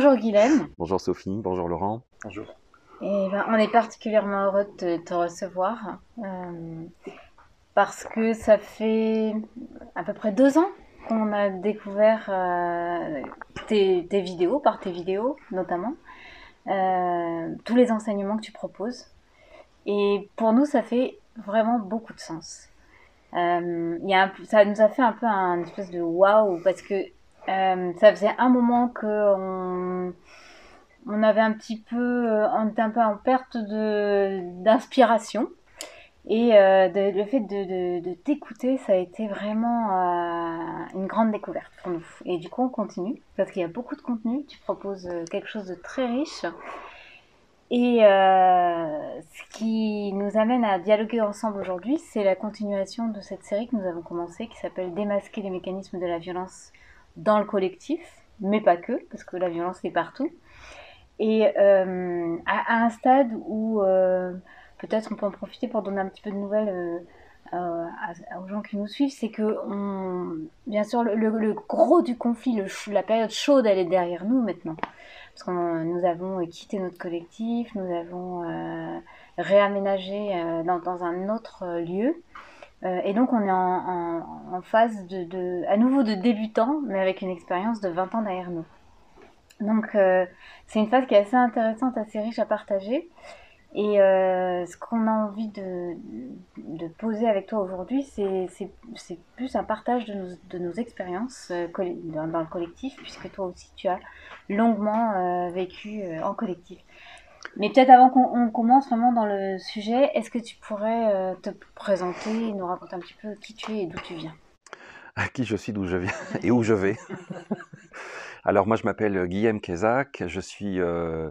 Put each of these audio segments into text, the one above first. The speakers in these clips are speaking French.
Bonjour Guilhem. Bonjour Sophie, bonjour Laurent. Bonjour. Et eh ben, on est particulièrement heureux de te, recevoir euh, parce que ça fait à peu près deux ans qu'on a découvert euh, tes, vidéos, par tes vidéos notamment, euh, tous les enseignements que tu proposes. Et pour nous, ça fait vraiment beaucoup de sens. Y a ça nous a fait un peu un espèce de waouh parce que euh, ça faisait un moment que on, avait un petit peu, euh, était un peu en perte d'inspiration. Et euh, le fait de, t'écouter, ça a été vraiment une grande découverte pour nous. Et du coup, on continue, parce qu'il y a beaucoup de contenu, tu proposes quelque chose de très riche. Et ce qui nous amène à dialoguer ensemble aujourd'hui, c'est la continuation de cette série que nous avons commencée, qui s'appelle Démasquer les mécanismes de la violence dans le collectif, mais pas que, parce que la violence est partout. Et euh, à, un stade où euh, peut-être on peut en profiter pour donner un petit peu de nouvelles euh, aux gens qui nous suivent, c'est que on, bien sûr le, gros du conflit, le, la période chaude, elle est derrière nous maintenant. Parce que nous avons quitté notre collectif, nous avons réaménagé dans, dans, un autre lieu. Euh, et donc on est en, phase de, à nouveau de débutant, mais avec une expérience de 20 ans derrière nous. Donc euh, c'est une phase qui est assez intéressante, assez riche à partager. Et euh, ce qu'on a envie de, poser avec toi aujourd'hui, c'est plus un partage de nos, expériences dans, le collectif, puisque toi aussi tu as longuement vécu en collectif. Mais peut-être avant qu'on commence vraiment dans le sujet, est-ce que tu pourrais euh, te présenter et nous raconter un petit peu qui tu es et d'où tu viens À ah, qui je suis, d'où je viens et où je vais. Alors moi je m'appelle Guillaume Kézac, je suis euh,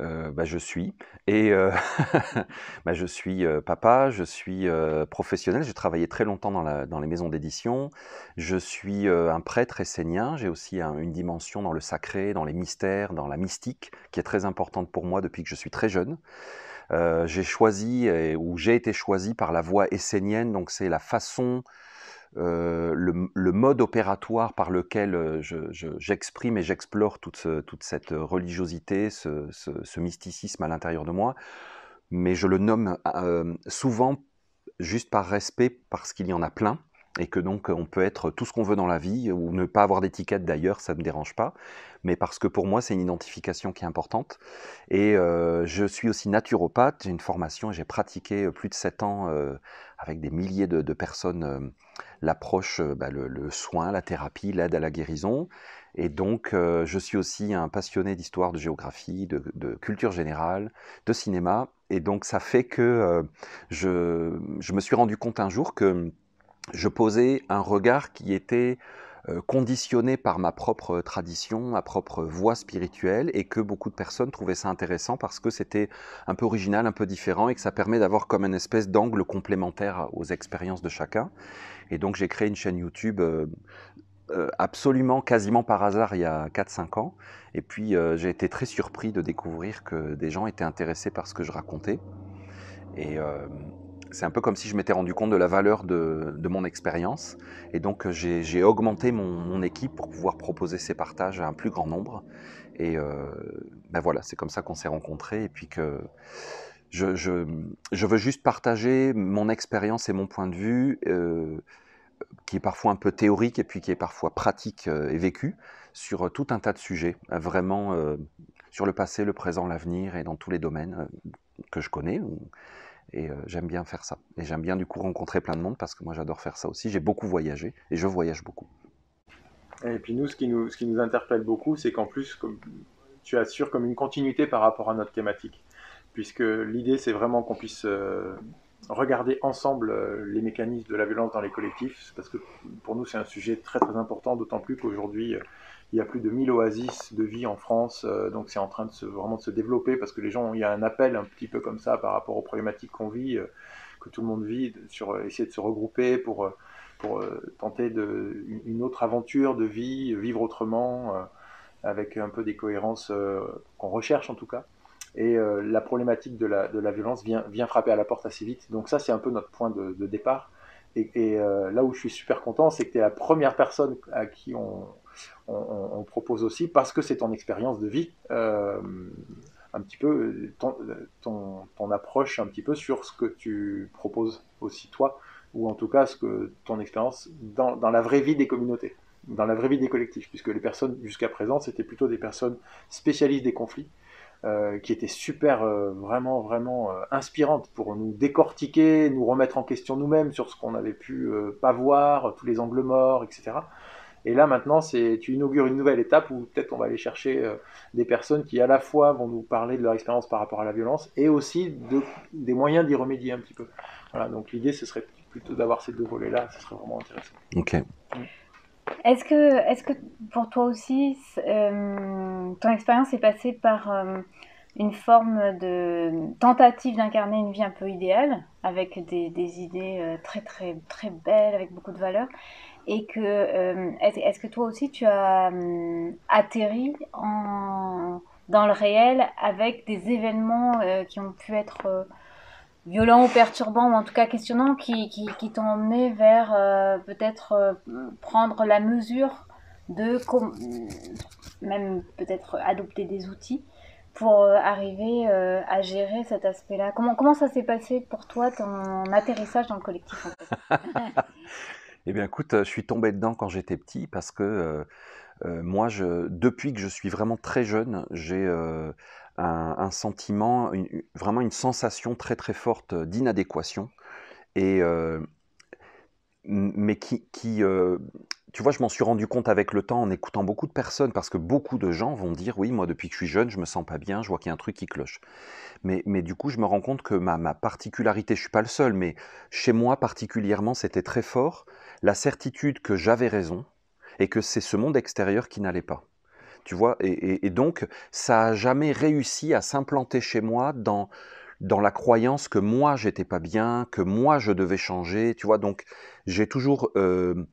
euh, bah, je suis. Et euh, bah, je suis euh, papa, je suis professionnel, j'ai travaillé très longtemps dans, les maisons d'édition, je suis un prêtre essénien, j'ai aussi une dimension dans le sacré, dans les mystères, dans la mystique, qui est très importante pour moi depuis que je suis très jeune. j'ai choisi, ou j'ai été choisi par la voie essénienne, donc c'est la façon euh, le, mode opératoire par lequel euh, j'exprime et j'explore toute, cette euh, religiosité, ce, mysticisme à l'intérieur de moi, mais je le nomme souvent juste par respect parce qu'il y en a plein et que donc on peut être tout ce qu'on veut dans la vie ou ne pas avoir d'étiquette d'ailleurs, ça ne me dérange pas, mais parce que pour moi c'est une identification qui est importante. Et je suis aussi naturopathe, j'ai une formation, j'ai pratiqué plus de 7 ans avec des milliers de, de personnes l'approche, euh, bah, le, soin, la thérapie, l'aide à la guérison. Et donc, euh, je suis aussi un passionné d'histoire, de géographie, de, culture générale, de cinéma. Et donc, ça fait que euh, je, me suis rendu compte un jour que je posais un regard qui était euh, conditionné par ma propre tradition, ma propre voie spirituelle, et que beaucoup de personnes trouvaient ça intéressant parce que c'était un peu original, un peu différent, et que ça permet d'avoir comme une espèce d'angle complémentaire aux expériences de chacun. Et donc j'ai créé une chaîne YouTube euh, euh, absolument quasiment par hasard il y a 4-5 ans. Et puis j'ai été très surpris de découvrir que des gens étaient intéressés par ce que je racontais. Et, c'est un peu comme si je m'étais rendu compte de la valeur de, mon expérience. Et donc euh, j'ai augmenté mon, équipe pour pouvoir proposer ces partages à un plus grand nombre. Et euh, ben voilà, c'est comme ça qu'on s'est rencontrés. Et puis que je, je, veux juste partager mon expérience et mon point de vue, euh, qui est parfois un peu théorique et puis qui est parfois pratique et vécu, sur tout un tas de sujets, vraiment sur le passé, le présent, l'avenir et dans tous les domaines que je connais. Et euh, j'aime bien faire ça. Et j'aime bien du coup rencontrer plein de monde parce que moi j'adore faire ça aussi. J'ai beaucoup voyagé et je voyage beaucoup. Et puis nous, ce qui nous, ce qui nous interpelle beaucoup, c'est qu'en plus, comme, tu assures comme une continuité par rapport à notre thématique. Puisque l'idée, c'est vraiment qu'on puisse euh, regarder ensemble euh, les mécanismes de la violence dans les collectifs. Parce que pour nous, c'est un sujet très très important, d'autant plus qu'aujourd'hui, il y a plus de 1000 oasis de vie en France, euh, donc c'est en train de se, vraiment de se développer parce que les gens, il y a un appel un petit peu comme ça par rapport aux problématiques qu'on vit, euh, que tout le monde vit, sur euh, essayer de se regrouper pour, pour tenter de, une autre aventure de vie, vivre autrement, avec un peu des cohérences qu'on recherche en tout cas et la problématique de la, de la violence vient, vient, frapper à la porte assez vite. Donc ça, c'est un peu notre point de, départ. Et, là où je suis super content, c'est que tu es la première personne à qui on, on, propose aussi parce que c'est ton expérience de vie, euh, un petit peu ton, approche un petit peu sur ce que tu proposes aussi toi, ou en tout cas ce que ton expérience dans, la vraie vie des communautés, dans la vraie vie des collectifs, puisque les personnes jusqu'à présent c'était plutôt des personnes spécialistes des conflits. Euh, qui étaient super, euh, vraiment, vraiment inspirantes pour nous décortiquer, nous remettre en question nous-mêmes sur ce qu'on n'avait pu pas voir, tous les angles morts, etc. Et là, maintenant, c'est tu inaugures une nouvelle étape où peut-être on va aller chercher euh, des personnes qui, à la fois, vont nous parler de leur expérience par rapport à la violence et aussi de, des moyens d'y remédier un petit peu. Voilà, donc l'idée, ce serait plutôt d'avoir ces deux volets-là, ce serait vraiment intéressant. Ok. Mm. Est-ce que, est que pour toi aussi, euh, ton expérience est passée par euh, une forme de tentative d'incarner une vie un peu idéale, avec des, idées très très très belles, avec beaucoup de valeurs et que euh, est-ce que toi aussi tu as hum, atterri en, dans le réel avec des événements euh, qui ont pu être euh, violents ou perturbants ou en tout cas questionnants qui, t'ont emmené vers peut-être prendre la mesure de même peut-être adopter des outils pour arriver à gérer cet aspect-là comment, comment ça s'est passé pour toi ton atterrissage dans le collectif Eh bien, écoute, euh, je suis tombé dedans quand j'étais petit parce que euh, euh, moi, depuis que je suis vraiment très jeune, j'ai un, sentiment, vraiment une sensation très très forte d'inadéquation, mais qui, tu vois, je m'en suis rendu compte avec le temps en écoutant beaucoup de personnes parce que beaucoup de gens vont dire, oui, moi depuis que je suis jeune, je me sens pas bien, je vois qu'il y a un truc qui cloche. Mais, mais du coup, je me rends compte que ma, ma particularité, je suis pas le seul, mais chez moi particulièrement, c'était très fort la certitude que j'avais raison et que c'est ce monde extérieur qui n'allait pas. Tu vois, et, donc ça a jamais réussi à s'implanter chez moi dans dans la croyance que moi j'étais pas bien, que moi je devais changer. Tu vois, donc j'ai toujours euh,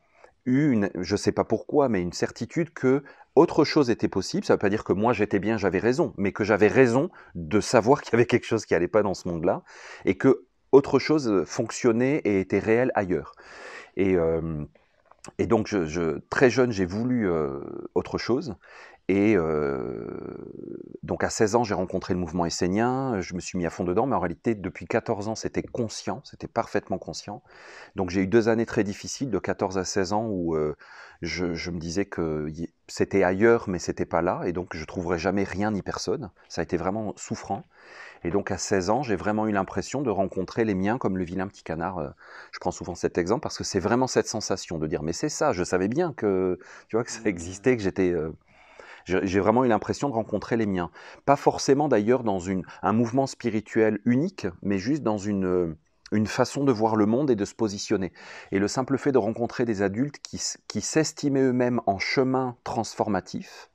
eu une, je sais pas pourquoi, mais une certitude que autre chose était possible. Ça ne veut pas dire que moi j'étais bien, j'avais raison, mais que j'avais raison de savoir qu'il y avait quelque chose qui allait pas dans ce monde-là et que autre chose fonctionnait et était réel ailleurs. Et, euh, et donc, je, très jeune, j'ai voulu euh, autre chose. Et euh, donc à 16 ans, j'ai rencontré le mouvement essénien, je me suis mis à fond dedans, mais en réalité, depuis 14 ans, c'était conscient, c'était parfaitement conscient. Donc j'ai eu deux années très difficiles, de 14 à 16 ans, où je, je, me disais que c'était ailleurs, mais c'était pas là, et donc je trouverais jamais rien ni personne. Ça a été vraiment souffrant. Et donc à 16 ans, j'ai vraiment eu l'impression de rencontrer les miens comme le vilain petit canard. Euh. Je prends souvent cet exemple parce que c'est vraiment cette sensation de dire mais c'est ça, je savais bien que tu vois que ça mmh. existait, que j'étais euh, j'ai vraiment eu l'impression de rencontrer les miens. Pas forcément d'ailleurs dans un mouvement spirituel unique, mais juste dans euh, une, façon de voir le monde et de se positionner. Et le simple fait de rencontrer des adultes qui s'estimaient eux-mêmes en chemin transformatif,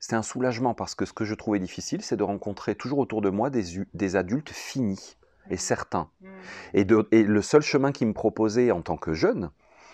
c'était un soulagement parce que ce que je trouvais difficile, c'est de rencontrer toujours autour de moi des, adultes finis et certains. Hmm. Et, le seul chemin qui me proposait en tant que jeune,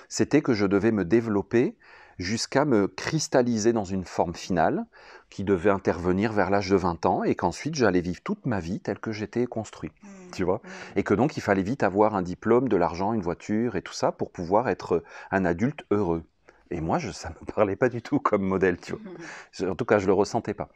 c'était que je devais me développer jusqu'à me cristalliser dans une forme finale qui devait intervenir vers l'âge de 20 ans et qu'ensuite j'allais vivre toute ma vie telle que j'étais construit, hmm. tu vois. Hmm. Et que donc il fallait vite avoir un diplôme, de l'argent, une voiture et tout ça pour pouvoir être un adulte heureux. Et moi, je, ça ne me parlait pas du tout comme modèle, tu vois. En tout cas, je ne le ressentais pas.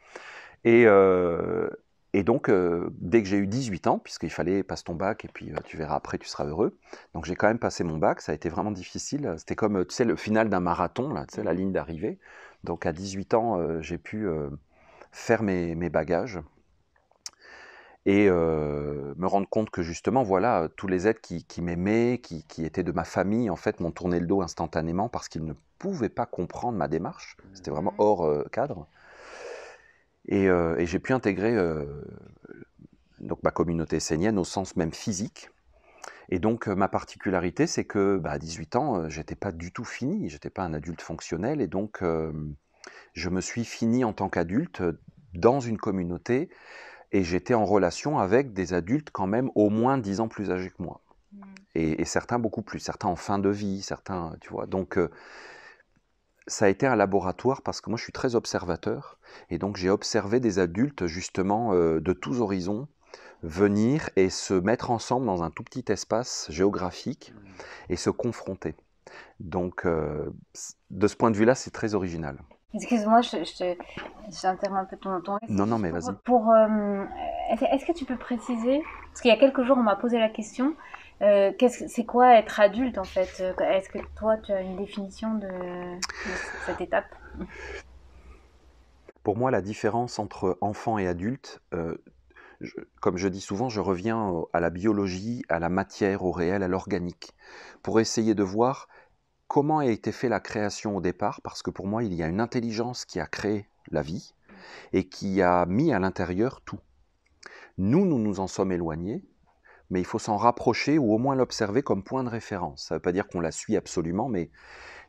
Et, euh, et donc, euh, dès que j'ai eu 18 ans, puisqu'il fallait passer ton bac, et puis euh, tu verras après, tu seras heureux. Donc, j'ai quand même passé mon bac, ça a été vraiment difficile. C'était comme, tu sais, le final d'un marathon, là, tu sais, la ligne d'arrivée. Donc, à 18 ans, j'ai pu faire mes, mes, bagages et me rendre compte que justement, voilà, tous les êtres qui, m'aimaient, qui, qui étaient de ma famille, en fait, m'ont tourné le dos instantanément parce qu'ils ne pouvait pas comprendre ma démarche. C'était vraiment mmh. hors euh, cadre. Euh, et, j'ai pu intégrer euh, donc ma communauté sénienne au sens même physique. Et donc ma particularité, c'est que bah, à 18 ans, j'étais pas du tout fini. J'étais pas un adulte fonctionnel. Et donc je me suis fini en tant qu'adulte dans une communauté et j'étais en relation avec des adultes quand même au moins 10 ans plus âgés que moi. Mmh. Et, certains beaucoup plus, certains en fin de vie, certains, tu vois. Donc, ça a été un laboratoire parce que moi je suis très observateur et donc j'ai observé des adultes justement euh, de tous horizons venir et se mettre ensemble dans un tout petit espace géographique mmh. et se confronter. Donc euh, de ce point de vue-là, c'est très original. Excuse-moi, je, un peu ton, Non, non, mais vas-y. Pour, euh, est-ce que tu peux préciser Parce qu'il y a quelques jours, on m'a posé la question euh, c'est c'est quoi être adulte en fait Est-ce que toi tu as une définition de, cette étape Pour moi, la différence entre enfant et adulte, euh, comme je dis souvent, je reviens à la biologie, à la matière, au réel, à l'organique, pour essayer de voir comment a été faite la création au départ, parce que pour moi, il y a une intelligence qui a créé la vie et qui a mis à l'intérieur tout. Nous, nous nous en sommes éloignés mais il faut s'en rapprocher ou au moins l'observer comme point de référence. Ça ne veut pas dire qu'on la suit absolument, mais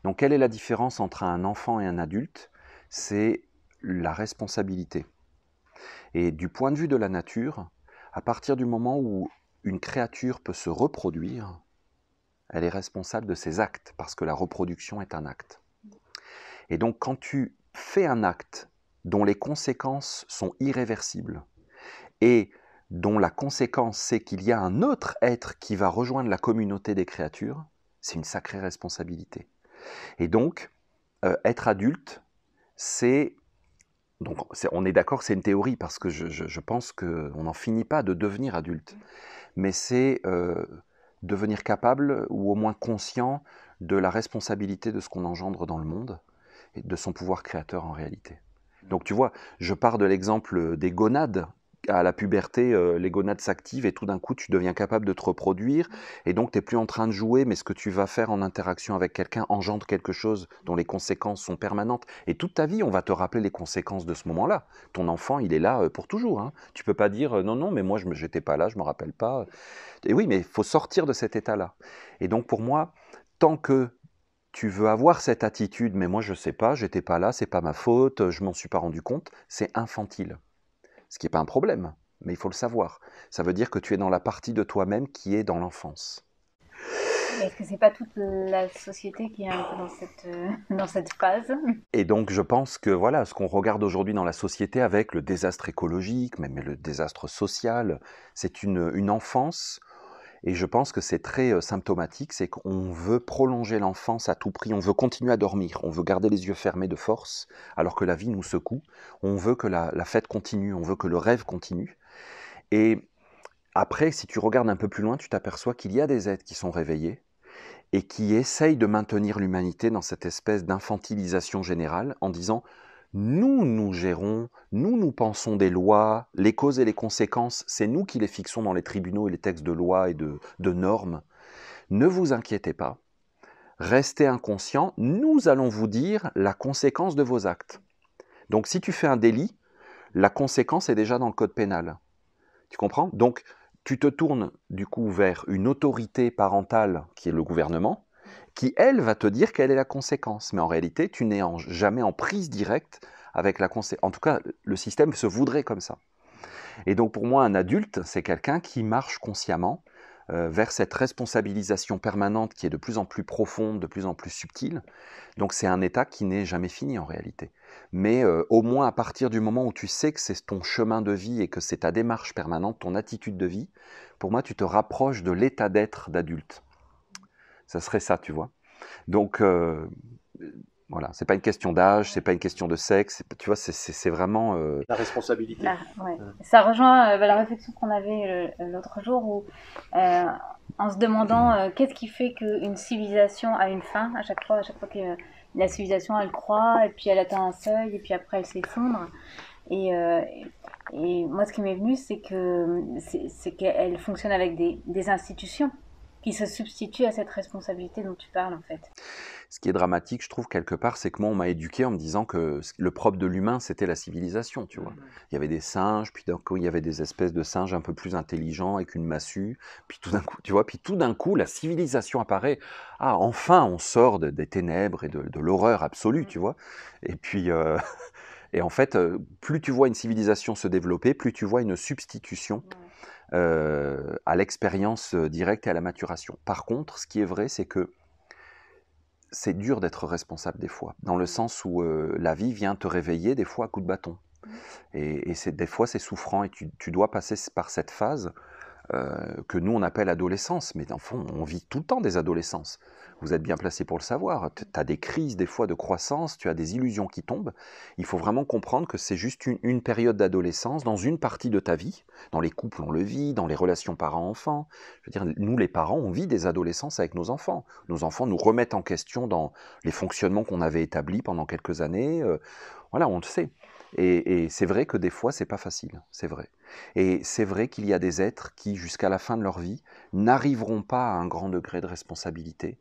donc quelle est la différence entre un enfant et un adulte C'est la responsabilité. Et du point de vue de la nature, à partir du moment où une créature peut se reproduire, elle est responsable de ses actes, parce que la reproduction est un acte. Et donc quand tu fais un acte dont les conséquences sont irréversibles, et dont la conséquence c'est qu'il y a un autre être qui va rejoindre la communauté des créatures, c'est une sacrée responsabilité. Et donc, euh, être adulte, c'est... Donc, on est d'accord, c'est une théorie, parce que je, je, pense qu'on n'en finit pas de devenir adulte. Mais c'est euh, devenir capable, ou au moins conscient, de la responsabilité de ce qu'on engendre dans le monde, et de son pouvoir créateur en réalité. Donc tu vois, je pars de l'exemple des gonades à la puberté, euh, les gonades s'activent et tout d'un coup, tu deviens capable de te reproduire. Et donc, tu n'es plus en train de jouer, mais ce que tu vas faire en interaction avec quelqu'un engendre quelque chose dont les conséquences sont permanentes. Et toute ta vie, on va te rappeler les conséquences de ce moment-là. Ton enfant, il est là euh, pour toujours. Hein. Tu peux pas dire euh, non, non, mais moi, je n'étais pas là, je ne me rappelle pas. Et oui, mais il faut sortir de cet état-là. Et donc, pour moi, tant que tu veux avoir cette attitude, mais moi, je ne sais pas, j'étais pas là, c'est pas ma faute, je m'en suis pas rendu compte, c'est infantile ce qui n'est pas un problème, mais il faut le savoir. Ça veut dire que tu es dans la partie de toi-même qui est dans l'enfance. Est-ce que c'est pas toute la société qui est euh, dans cette, phase Et donc je pense que voilà, ce qu'on regarde aujourd'hui dans la société avec le désastre écologique, même le désastre social, c'est une, une enfance et je pense que c'est très euh, symptomatique, c'est qu'on veut prolonger l'enfance à tout prix, on veut continuer à dormir, on veut garder les yeux fermés de force, alors que la vie nous secoue, on veut que la, fête continue, on veut que le rêve continue. Et après, si tu regardes un peu plus loin, tu t'aperçois qu'il y a des êtres qui sont réveillés et qui essayent de maintenir l'humanité dans cette espèce d'infantilisation générale en disant nous, nous gérons, nous, nous pensons des lois, les causes et les conséquences, c'est nous qui les fixons dans les tribunaux et les textes de loi et de, normes. Ne vous inquiétez pas. Restez inconscient, nous allons vous dire la conséquence de vos actes. Donc si tu fais un délit, la conséquence est déjà dans le code pénal. Tu comprends Donc tu te tournes du coup vers une autorité parentale qui est le gouvernement, qui, elle, va te dire quelle est la conséquence. Mais en réalité, tu n'es jamais en prise directe avec la conséquence. En tout cas, le système se voudrait comme ça. Et donc pour moi, un adulte, c'est quelqu'un qui marche consciemment euh, vers cette responsabilisation permanente qui est de plus en plus profonde, de plus en plus subtile. Donc c'est un état qui n'est jamais fini en réalité. Mais euh, au moins à partir du moment où tu sais que c'est ton chemin de vie et que c'est ta démarche permanente, ton attitude de vie, pour moi tu te rapproches de l'état d'être d'adulte. Ça serait ça, tu vois. Donc, voilà, euh, voilà, c'est pas une question d'âge, c'est pas une question de sexe, tu vois, c'est vraiment. Euh, la responsabilité. Bah, ça rejoint euh, bah, la réflexion qu'on avait l'autre jour où, en se demandant qu'est-ce qui fait qu'une civilisation a une fin à chaque fois, à chaque fois que la civilisation elle croit, et puis elle atteint un seuil, et puis après elle s'effondre. Et, moi, ce qui m'est venu, c'est qu'elle fonctionne avec des, des institutions qui se substitue à cette responsabilité dont tu parles en fait. Ce qui est dramatique, je trouve quelque part, c'est que moi on m'a éduqué en me disant que le propre de l'humain, c'était la civilisation, tu vois. Mmh. Il y avait des singes, puis d'un coup il y avait des espèces de singes un peu plus intelligents avec une massue, puis tout d'un coup, tu vois, puis tout d'un coup la civilisation apparaît. Ah, enfin on sort des ténèbres et de, l'horreur absolue, mmh. tu vois. Et puis euh, et en fait, euh, plus tu vois une civilisation se développer, plus tu vois une substitution. Euh, à l'expérience euh, directe et à la maturation. Par contre, ce qui est vrai, c'est que c'est dur d'être responsable des fois, dans le sens où euh, la vie vient te réveiller des fois à coups de bâton. Mmh. Et, des fois, c'est souffrant et tu, dois passer par cette phase euh, que nous on appelle adolescence, mais dans fond, on vit tout le temps des adolescences. Vous êtes bien placé pour le savoir. Tu as des crises des fois de croissance, tu as des illusions qui tombent. Il faut vraiment comprendre que c'est juste une, période d'adolescence dans une partie de ta vie. Dans les couples, on le vit, dans les relations parents-enfants. Je veux dire, nous les parents, on vit des adolescences avec nos enfants. Nos enfants nous remettent en question dans les fonctionnements qu'on avait établis pendant quelques années. Euh, voilà, on le sait. Et, c'est vrai que des fois, c'est pas facile, c'est vrai. Et c'est vrai qu'il y a des êtres qui, jusqu'à la fin de leur vie, n'arriveront pas à un grand degré de responsabilité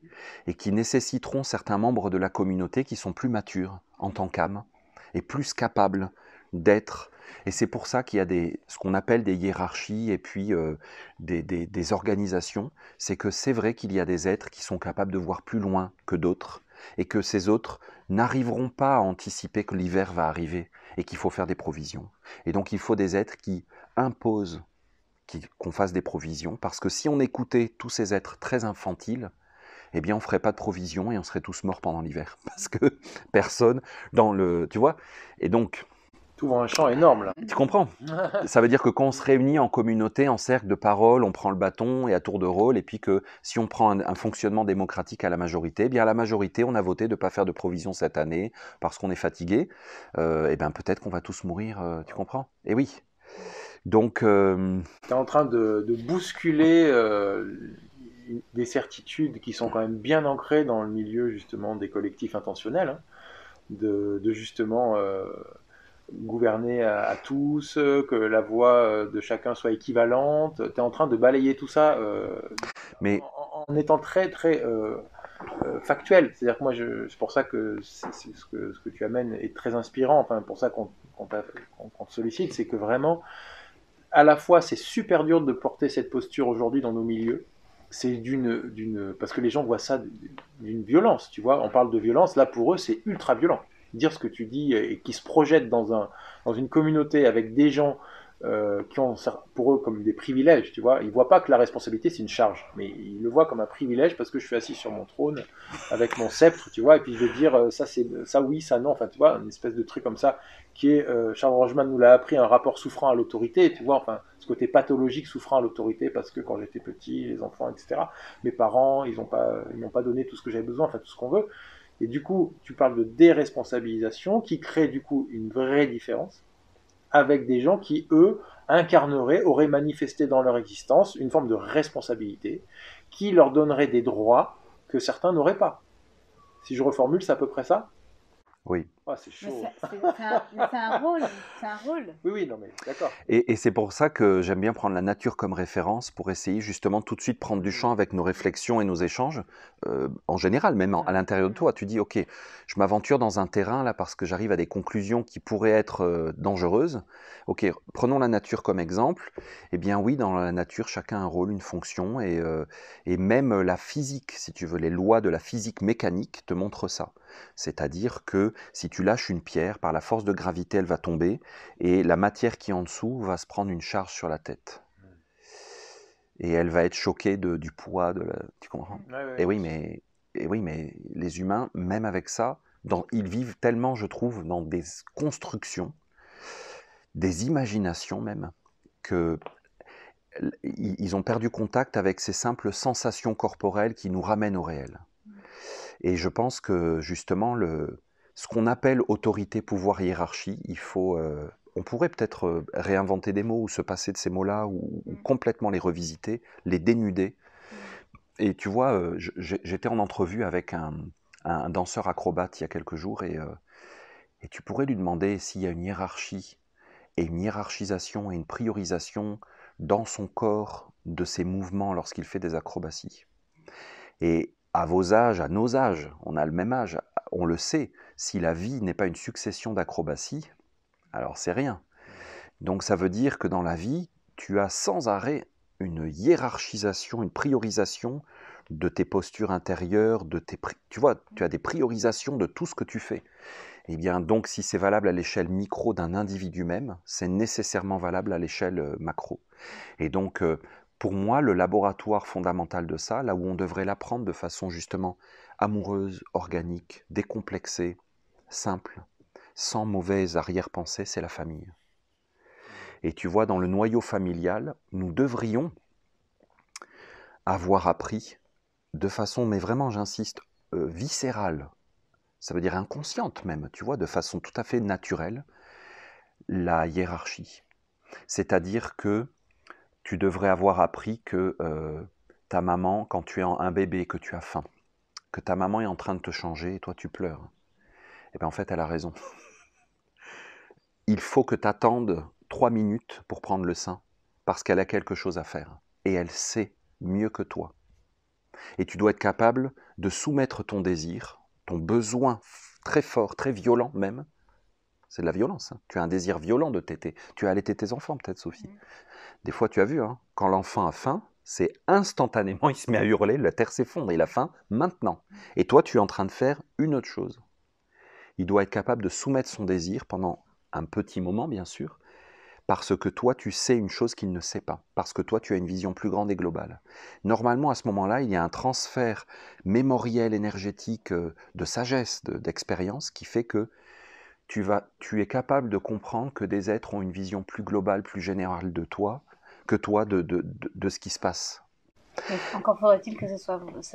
et qui nécessiteront certains membres de la communauté qui sont plus matures en tant qu'âme et plus capables d'être. Et c'est pour ça qu'il y a ce qu'on appelle des hiérarchies et puis euh, des organisations. C'est que c'est vrai qu'il y a des êtres qui sont capables de voir plus loin que d'autres et que ces autres n'arriveront pas à anticiper que l'hiver va arriver et qu'il faut faire des provisions. Et donc il faut des êtres qui imposent qu'on fasse des provisions, parce que si on écoutait tous ces êtres très infantiles, eh bien on ferait pas de provisions et on serait tous morts pendant l'hiver, parce que personne dans le, tu vois. Et donc ouvres un champ énorme là. Tu comprends Ça veut dire que quand on se réunit en communauté, en cercle de parole, on prend le bâton et à tour de rôle, et puis que si on prend un, fonctionnement démocratique à la majorité, eh bien à la majorité, on a voté de ne pas faire de provision cette année parce qu'on est fatigué. Euh, eh bien peut-être qu'on va tous mourir, euh, tu comprends Eh oui. Donc. Euh, tu es en train de, bousculer euh, des certitudes qui sont quand même bien ancrées dans le milieu justement des collectifs intentionnels, hein, de, de, justement gouverner à, tous, euh, que la voix euh, de chacun soit équivalente. Tu es en train de balayer tout ça euh, Mais... en, étant très, très factuel. C'est-à-dire que moi, c'est pour ça que, c'est ce que tu amènes est très inspirant. Enfin, pour ça qu'on te sollicite, c'est que vraiment, à la fois, c'est super dur de porter cette posture aujourd'hui dans nos milieux c'est d'une, d'une, parce que les gens voient ça d'une violence, tu vois. On parle de violence, là pour eux c'est ultra violent dire ce que tu dis et qui se projettent dans, un, dans une communauté avec des gens euh, qui ont pour eux comme des privilèges, tu vois. Ils voient pas que la responsabilité c'est une charge, mais ils le voient comme un privilège parce que je suis assis sur mon trône avec mon sceptre, tu vois, et puis je vais dire euh, ça c'est ça oui, ça non, enfin tu vois, une espèce de truc comme ça qui est euh, Charles Rogeman nous l'a appris un rapport souffrant à l'autorité, tu vois, enfin ce côté pathologique souffrant à l'autorité parce que quand j'étais petit, les enfants, etc. Mes parents, ils n'ont pas, ils m'ont pas donné tout ce que j'avais besoin, enfin tout ce qu'on veut. Et du coup, tu parles de déresponsabilisation qui crée du coup une vraie différence avec des gens qui, eux, incarneraient, auraient manifesté dans leur existence une forme de responsabilité qui leur donnerait des droits que certains n'auraient pas. Si je reformule, c'est à peu près ça Oui. Ah, c'est chaud. C'est un, rôle, c'est un rôle. Oui, oui, non, mais d'accord. Et, c'est pour ça que j'aime bien prendre la nature comme référence pour essayer justement tout de suite prendre du mm. champ avec nos réflexions et nos échanges, euh, en général, même à l'intérieur de mm. toi. Tu dis, OK, je m'aventure dans un terrain là parce que j'arrive à des conclusions qui pourraient être euh, dangereuses. OK, prenons la nature comme exemple. Eh bien, oui, dans la nature, chacun a un rôle, une fonction, et, euh, et même la physique, si tu veux, les lois de la physique mécanique te montrent ça. C'est-à-dire que si tu tu lâches une pierre, par la force de gravité, elle va tomber, et la matière qui est en dessous va se prendre une charge sur la tête. Hmm. Et elle va être choquée du poids, de la... tu comprends Et oui, mais et oui, mais les humains, même avec ça, dans, ils vivent tellement, je trouve, dans des constructions, des imaginations même, que ils ont perdu contact avec ces simples sensations corporelles qui nous ramènent au réel. Hmm. Et je pense que justement, le, ce qu'on appelle autorité, pouvoir, hiérarchie, il faut, euh, on pourrait peut-être euh, réinventer des mots ou se passer de ces mots-là ou, mmh. complètement les revisiter, les dénuder. Mmh. Et tu vois, euh, j'étais en entrevue avec un, danseur acrobate il y a quelques jours et, et tu pourrais lui demander s'il y a une hiérarchie et une hiérarchisation et une priorisation dans son corps de ses mouvements lorsqu'il fait des acrobaties. Et à vos âges, à nos âges, on a le même âge, on le sait, si la vie n'est pas une succession d'acrobaties, alors c'est rien. Donc ça veut dire que dans la vie, tu as sans arrêt une hiérarchisation, une priorisation de tes postures intérieures, de tes tu vois, tu as des priorisations de tout ce que tu fais. Et eh bien, donc, si c'est valable à l'échelle micro d'un individu même, c'est nécessairement valable à l'échelle euh, macro. Et donc, euh, pour moi, le laboratoire fondamental de ça, là où on devrait l'apprendre de façon justement amoureuse, organique, décomplexée, simple, sans mauvaise arrière-pensée, c'est la famille. Et tu vois, dans le noyau familial, nous devrions avoir appris de façon, mais vraiment j'insiste, euh, viscérale, ça veut dire inconsciente même, tu vois, de façon tout à fait naturelle, la hiérarchie. C'est-à-dire que tu devrais avoir appris que euh, ta maman, quand tu es un bébé, que tu as faim, que ta maman est en train de te changer et toi tu pleures. Et eh bien en fait, elle a raison. Il faut que tu attendes trois minutes pour prendre le sein, parce qu'elle a quelque chose à faire. Et elle sait mieux que toi. Et tu dois être capable de soumettre ton désir, ton besoin très fort, très violent même, c'est de la violence. Hein. Tu as un désir violent de t'aider Tu as allaité tes enfants, peut-être, Sophie. Mmh. Des fois, tu as vu, hein, quand l'enfant a faim, c'est instantanément, il se met à hurler, la terre s'effondre, il a faim maintenant. Et toi, tu es en train de faire une autre chose. Il doit être capable de soumettre son désir pendant un petit moment, bien sûr, parce que toi, tu sais une chose qu'il ne sait pas, parce que toi, tu as une vision plus grande et globale. Normalement, à ce moment-là, il y a un transfert mémoriel, énergétique, euh, de sagesse, d'expérience, qui fait que tu, es capable de comprendre que des êtres ont une vision plus globale, plus générale de toi, que toi de, ce qui se passe. encore faudrait-il que ce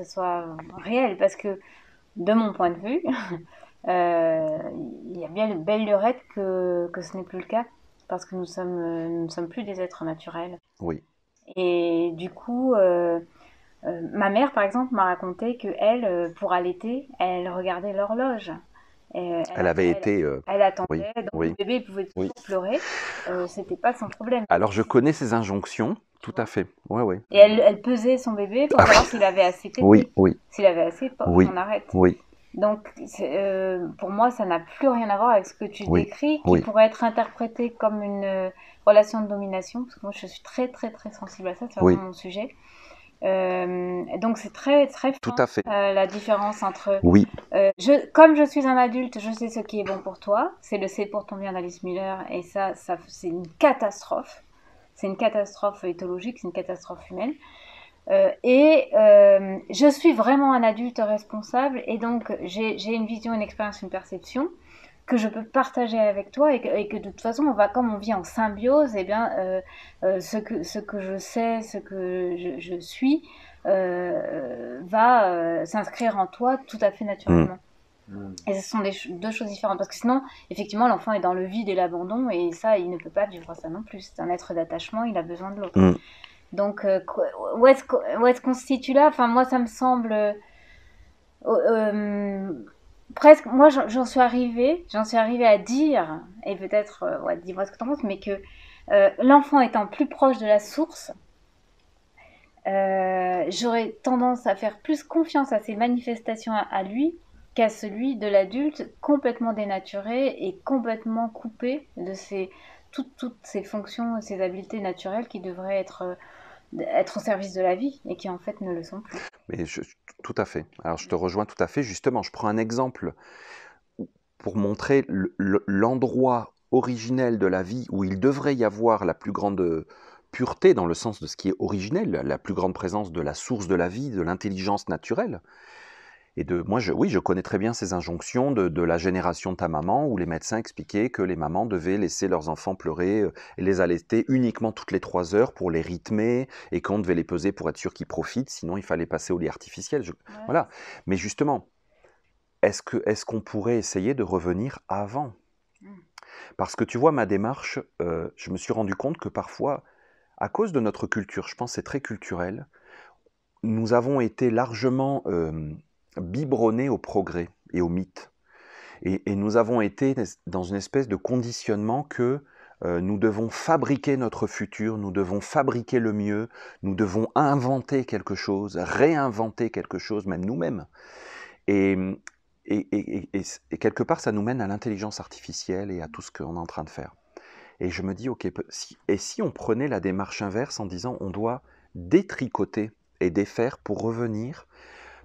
soit, réel, parce que de mon point de vue, euh, il y a bien belle lurette que, que ce n'est plus le cas, parce que nous, sommes, ne sommes plus des êtres naturels. Oui. Et du coup, euh, euh, ma mère, par exemple, m'a raconté qu'elle, pour allaiter, elle regardait l'horloge. Euh, elle, avait été. Euh, elle attendait, donc le bébé pouvait pleurer, euh, c'était pas son problème. Alors je connais ses injonctions, tout à fait. Et elle, pesait son bébé pour ah voir s'il avait assez Oui, oui. S'il avait assez, on arrête. Oui. Donc euh, pour moi, ça n'a plus rien à voir avec ce que tu décris, qui pourrait être interprété comme une relation de domination, parce que moi je suis très très très sensible à ça, c'est vraiment mon sujet. Euh, donc c'est très très fort euh, la différence entre oui. Euh, je, comme je suis un adulte, je sais ce qui est bon pour toi. C'est le c'est pour ton bien d'Alice Miller et ça, ça c'est une catastrophe. C'est une catastrophe éthologique, c'est une catastrophe humaine. et je suis vraiment un adulte responsable et donc j'ai une vision, une expérience, une perception que je peux partager avec toi et que, de toute façon, on va, comme on vit en symbiose, et eh bien, euh, euh, ce, que, ce que je sais, ce que je, suis, euh, va s'inscrire en toi tout à fait naturellement. Mmh. Mmh. Et ce sont des, deux choses différentes parce que sinon, effectivement, l'enfant est dans le vide et l'abandon et ça, il ne peut pas vivre ça non plus. C'est un être d'attachement, il a besoin de l'autre. Mmh. Donc, où est-ce qu'on se situe là Enfin, moi, ça me semble presque, moi j'en suis arrivée, j'en suis arrivée à dire, et peut-être, euh, dis-moi ce que tu en penses, mais que euh, l'enfant étant plus proche de la source, euh, j'aurais tendance à faire plus confiance à ses manifestations à, lui qu'à celui de l'adulte complètement dénaturé et complètement coupé de ses, toutes, toutes ses fonctions ses habiletés naturelles qui devraient être être au service de la vie et qui en fait ne le sont plus. Mais tout à fait. Alors je te rejoins tout à fait. Justement, je prends un exemple pour montrer l'endroit originel de la vie où il devrait y avoir la plus grande pureté dans le sens de ce qui est originel, la plus grande présence de la source de la vie, de l'intelligence naturelle et de moi je, oui je connais très bien ces injonctions de, la génération de ta maman où les médecins expliquaient que les mamans devaient laisser leurs enfants pleurer euh, et les allaiter uniquement toutes les trois heures pour les rythmer et qu'on devait les peser pour être sûr qu'ils profitent sinon il fallait passer au lit artificiel voilà mais justement est-ce que ce qu'on pourrait essayer de revenir avant hmm. parce que tu vois ma démarche euh, je me suis rendu compte que parfois à cause de notre culture je pense c'est très culturel nous avons été largement euh, biberonné au progrès et au mythe. Et, nous avons été dans une espèce de conditionnement que euh, nous devons fabriquer notre futur, nous devons fabriquer le mieux, nous devons inventer quelque chose, réinventer quelque chose, même nous-mêmes. Et, quelque part, ça nous mène à l'intelligence artificielle et à tout ce qu'on est en train de faire. Et je me dis, ok, et si on prenait la démarche inverse en disant on doit détricoter et défaire pour revenir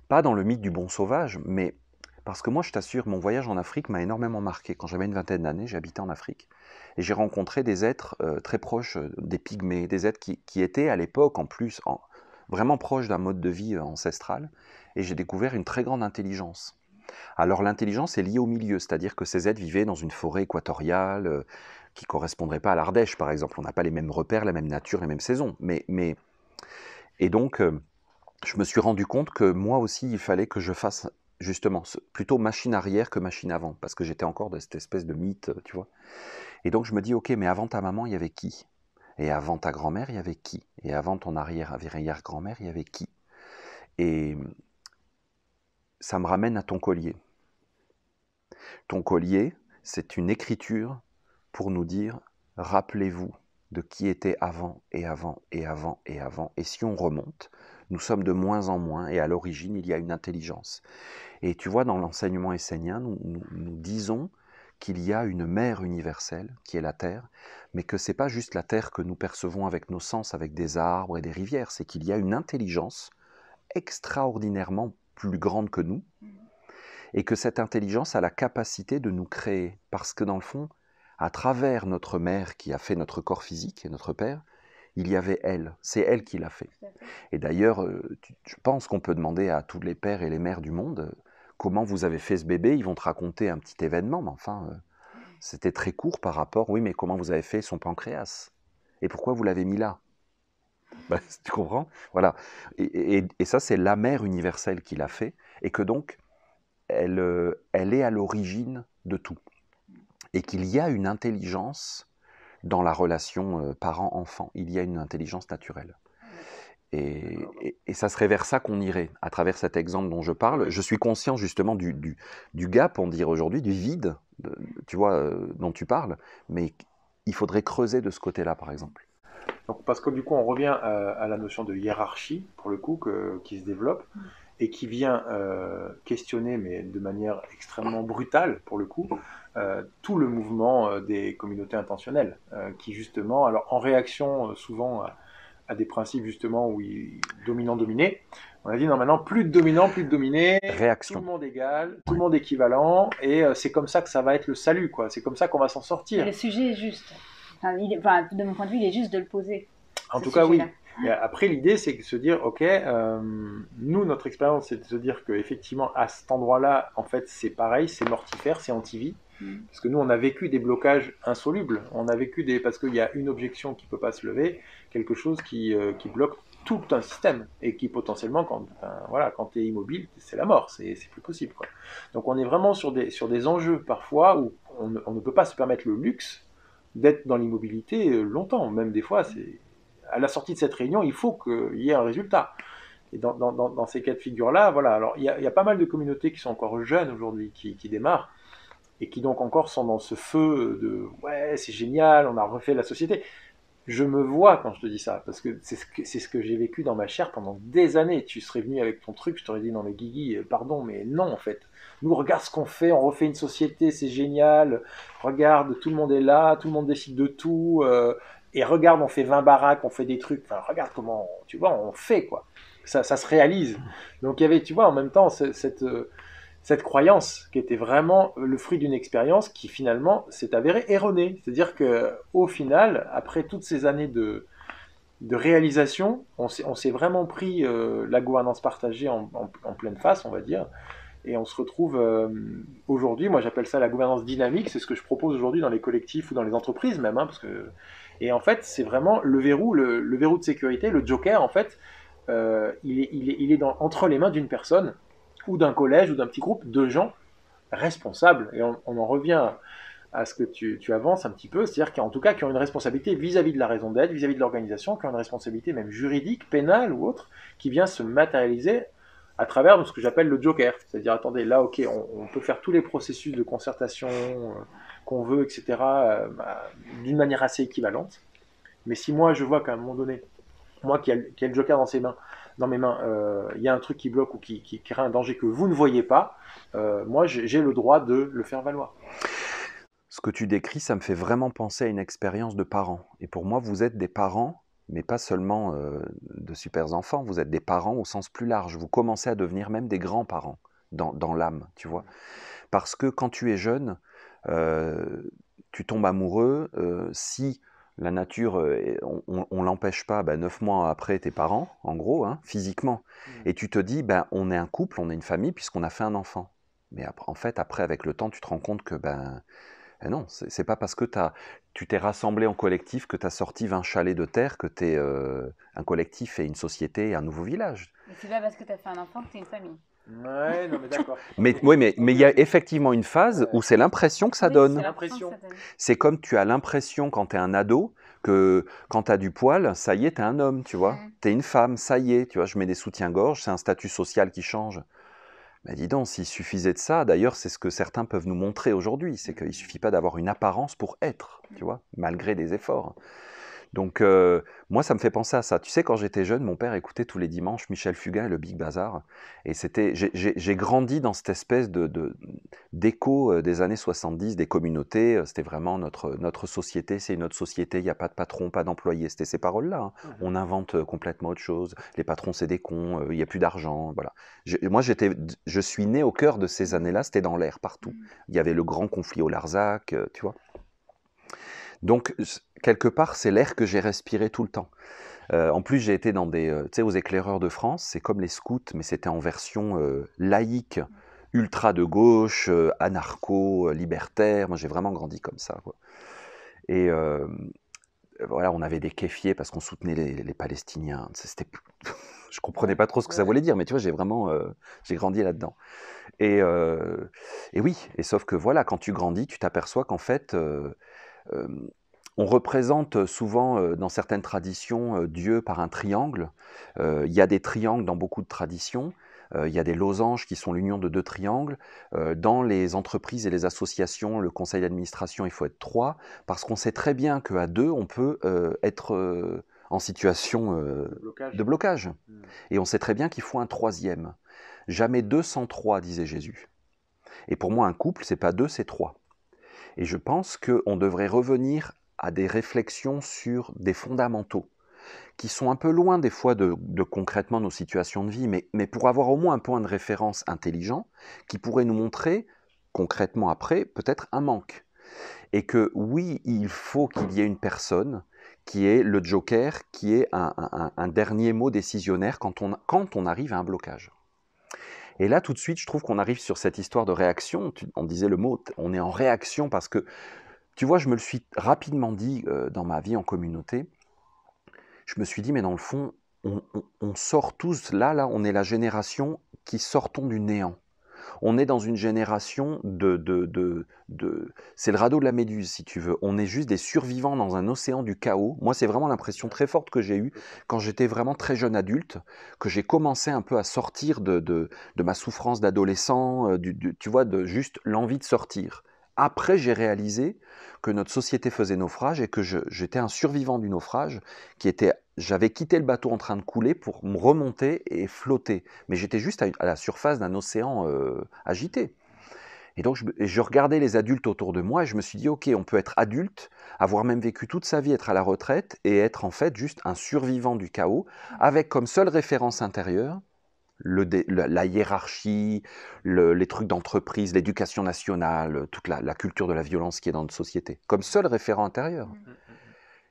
pas dans le mythe du bon sauvage, mais parce que moi, je t'assure, mon voyage en Afrique m'a énormément marqué. Quand j'avais une vingtaine d'années, j'habitais en Afrique et j'ai rencontré des êtres euh, très proches euh, des pygmées, des êtres qui, étaient à l'époque en plus en, vraiment proches d'un mode de vie euh, ancestral et j'ai découvert une très grande intelligence. Alors l'intelligence est liée au milieu, c'est-à-dire que ces êtres vivaient dans une forêt équatoriale qui ne correspondrait pas à l'Ardèche par exemple. On n'a pas les mêmes repères, la même nature, les même saison. Mais, mais... Et donc, je me suis rendu compte que moi aussi, il fallait que je fasse justement plutôt machine arrière que machine avant, parce que j'étais encore de cette espèce de mythe, tu vois. Et donc je me dis, ok, mais avant ta maman, il y avait qui Et avant ta grand-mère, il y avait qui Et avant ton arrière-arrière-grand-mère, il y avait qui Et ça me ramène à ton collier. Ton collier, c'est une écriture pour nous dire, rappelez-vous de qui était avant et avant et avant et avant. Et si on remonte, nous sommes de moins en moins, et à l'origine, il y a une intelligence. Et tu vois, dans l'enseignement essénien, nous, disons qu'il y a une mère universelle, qui est la Terre, mais que ce n'est pas juste la Terre que nous percevons avec nos sens, avec des arbres et des rivières, c'est qu'il y a une intelligence extraordinairement plus grande que nous, et que cette intelligence a la capacité de nous créer, parce que dans le fond, à travers notre mère qui a fait notre corps physique et notre père, il y avait elle. C'est elle qui l'a fait. Et d'ailleurs, je euh, pense qu'on peut demander à tous les pères et les mères du monde euh, comment vous avez fait ce bébé. Ils vont te raconter un petit événement, mais enfin, euh, c'était très court par rapport. Oui, mais comment vous avez fait son pancréas Et pourquoi vous l'avez mis là bah, Tu comprends Voilà. Et, ça, c'est la mère universelle qui l'a fait, et que donc, elle, elle est à l'origine de tout. Et qu'il y a une intelligence dans la relation euh, parent-enfant. Il y a une intelligence naturelle. Et, ça serait vers ça qu'on irait, à travers cet exemple dont je parle. Je suis conscient justement du, du, gap, on dirait aujourd'hui, du vide, tu vois, euh, dont tu parles, mais il faudrait creuser de ce côté-là, par exemple. Donc, parce que du coup, on revient euh, à, la notion de hiérarchie, pour le coup, qui se développe. Mm et qui vient euh, questionner, mais de manière extrêmement brutale pour le coup, euh, tout le mouvement euh, des communautés intentionnelles, qui justement, alors en réaction souvent à, des principes justement où il dominant-dominé, on a dit non maintenant plus de dominant, plus de dominé, Réaction. tout le monde égal, tout le monde équivalent, et c'est comme ça que ça va être le salut, quoi. C'est comme ça qu'on va s'en sortir. le sujet est juste. de mon point de vue, il est juste de le poser. En tout cas, oui après, l'idée, c'est de se dire, ok, euh, nous, notre expérience, c'est de se dire qu'effectivement, à cet endroit-là, en fait, c'est pareil, c'est mortifère, c'est anti-vie. Mm. Parce que nous, on a vécu des blocages insolubles. On a vécu des. Parce qu'il y a une objection qui ne peut pas se lever, quelque chose qui, euh, qui bloque tout un système et qui potentiellement quand ben, voilà quand tu es immobile c'est la mort c'est plus possible quoi. donc on est vraiment sur des sur des enjeux parfois où on, on ne peut pas se permettre le luxe d'être dans l'immobilité euh, longtemps même des fois c'est à la sortie de cette réunion, il faut qu'il y ait un résultat. Et dans, ces cas de figure-là, voilà. Alors, il y, a, pas mal de communautés qui sont encore jeunes aujourd'hui, qui, démarrent, et qui donc encore sont dans ce feu de ouais, c'est génial, on a refait la société. Je me vois quand je te dis ça, parce que c'est ce que, j'ai vécu dans ma chair pendant des années. Tu serais venu avec ton truc, je t'aurais dit non, mais Guigui, euh, pardon, mais non, en fait. Nous, regarde ce qu'on fait, on refait une société, c'est génial. Regarde, tout le monde est là, tout le monde décide de tout. Euh, et regarde, on fait 20 baraques, on fait des trucs. regarde comment, tu vois, on fait quoi. Ça, se réalise. Donc il y avait, tu vois, en même temps cette euh, cette croyance qui était vraiment le fruit d'une expérience qui finalement s'est avérée erronée. C'est-à-dire que au final, après toutes ces années de, de réalisation, on s'est vraiment pris euh, la gouvernance partagée en, pleine face, on va dire. Et on se retrouve euh, aujourd'hui, moi j'appelle ça la gouvernance dynamique, c'est ce que je propose aujourd'hui dans les collectifs ou dans les entreprises même, hein, parce que et en fait, c'est vraiment le verrou, le, verrou de sécurité, le joker, en fait, euh, il est, il est, entre les mains d'une personne ou d'un collège ou d'un petit groupe de gens responsables. Et on, en revient à ce que tu, avances un petit peu, c'est-à-dire qu'en tout cas, qui ont une responsabilité vis-à-vis -vis de la raison d'être, vis-à-vis de l'organisation, qui ont une responsabilité même juridique, pénale ou autre, qui vient se matérialiser à travers ce que j'appelle le joker. C'est-à-dire, attendez, là, ok, on, peut faire tous les processus de concertation euh, qu'on veut, etc., euh, bah, d'une manière assez équivalente. Mais si moi, je vois qu'à un moment donné, moi qui ai, le joker dans, ses mains, dans mes mains, euh, il y a un truc qui bloque ou qui, qui, crée un danger que vous ne voyez pas, moi, j'ai le droit de le faire valoir. Ce que tu décris, ça me fait vraiment penser à une expérience de parents. Et pour moi, vous êtes des parents mais pas seulement de super enfants, vous êtes des parents au sens plus large, vous commencez à devenir même des grands-parents dans, l'âme, tu vois. Mmh. Parce que quand tu es jeune, tu tombes amoureux, si la nature, on, ne l'empêche pas, ben, 9 mois après tes parents, en gros, hein, physiquement, mmh. et tu te dis, ben, on est un couple, on est une famille, puisqu'on a fait un enfant. Mais en fait, après, avec le temps, tu te rends compte que ben, eh non, c'est pas parce que tu t'es rassemblé en collectif que tu as sorti 20 chalets de terre, que tu es euh, un collectif et une société et un nouveau village. C'est pas parce que tu as fait un enfant que tu une famille. mais mais il y a effectivement une phase où c'est l'impression que ça donne. C'est comme tu as l'impression quand tu es un ado que quand tu as du poil, ça y est, tu es un homme, tu vois. Mm. Tu es une femme, ça y est, tu vois. Je mets des soutiens-gorge, c'est un statut social qui change. Bah, dis donc, s'il suffisait de ça, d'ailleurs, c'est ce que certains peuvent nous montrer aujourd'hui, c'est mmh. qu'il ne suffit pas d'avoir une apparence pour être, tu mmh. vois, malgré des efforts. Donc, euh, moi, ça me fait penser à ça. Tu sais, quand j'étais jeune, mon père écoutait tous les dimanches Michel Fugain et le Big Bazar. Et c'était, j'ai grandi dans cette espèce de, d'écho euh, des années 70, des communautés. Euh, c'était vraiment notre, notre société, c'est une autre société, il n'y a pas de patron, pas d'employé. C'était ces paroles-là. Hein. On invente complètement autre chose. Les patrons, c'est des cons, il n'y a plus d'argent. Voilà. moi, j'étais, je suis né au cœur de ces années-là, c'était dans l'air partout. Mmh. Il y avait le grand conflit au Larzac, tu vois. Donc, quelque part, c'est l'air que j'ai respiré tout le temps. Euh, en plus, j'ai été dans des, euh, tu sais, aux éclaireurs de France, c'est comme les scouts, mais c'était en version euh, laïque, mm. ultra de gauche, anarcho, libertaire. Moi, j'ai vraiment grandi comme ça. Et voilà, on avait des keffiers parce qu'on soutenait les, les Palestiniens. C'était, je comprenais pas trop ce que ça voulait dire, mais tu vois, j'ai vraiment, j'ai grandi là-dedans. Et, et, oui, et sauf que voilà, quand tu grandis, tu t'aperçois qu'en fait on représente euh, souvent euh, dans certaines traditions euh, Dieu par un triangle. Il y a des triangles dans beaucoup de traditions. Il y a des losanges qui sont l'union de deux triangles. Dans les entreprises et les associations, le conseil d'administration, il faut être trois, parce qu'on sait très bien qu'à deux, on peut être en situation de blocage. Hmm. Et on sait très bien qu'il faut un troisième. Jamais deux sans trois, disait Jésus. Et pour moi, un couple, c'est pas deux, c'est trois. Et je pense que on devrait revenir à des réflexions sur des fondamentaux qui sont un peu loin des fois de, concrètement nos situations de vie, mais, mais, pour avoir au moins un point de référence intelligent qui pourrait nous montrer concrètement après peut-être un manque. Et que oui, il faut qu'il y ait une personne qui est le joker, qui est un, dernier mot décisionnaire quand on, quand on arrive à un blocage. Et là, tout de suite, je trouve qu'on arrive sur cette histoire de réaction. On disait le mot, on est en réaction parce que tu vois, je me le suis rapidement dit euh, dans ma vie en communauté. Je me suis dit, mais dans le fond, on, sort tous, là, là, on est la génération qui sortons du néant. On est dans une génération de... de, de, de c'est le radeau de la méduse, si tu veux. On est juste des survivants dans un océan du chaos. Moi, c'est vraiment l'impression très forte que j'ai eue quand j'étais vraiment très jeune adulte, que j'ai commencé un peu à sortir de, de, de ma souffrance d'adolescent, euh, tu vois, de juste l'envie de sortir. Après, j'ai réalisé que notre société faisait naufrage et que j'étais un survivant du naufrage qui était j'avais quitté le bateau en train de couler pour me remonter et flotter. Mais j'étais juste à, la surface d'un océan euh, agité. Et donc, je, regardais les adultes autour de moi et je me suis dit, OK, on peut être adulte, avoir même vécu toute sa vie, être à la retraite et être en fait juste un survivant du chaos, mmh. avec comme seule référence intérieure la hiérarchie, les trucs d'entreprise, l'éducation nationale, toute la, culture de la violence qui est dans notre société, comme seul référent intérieur. Mmh. Mmh, mmh,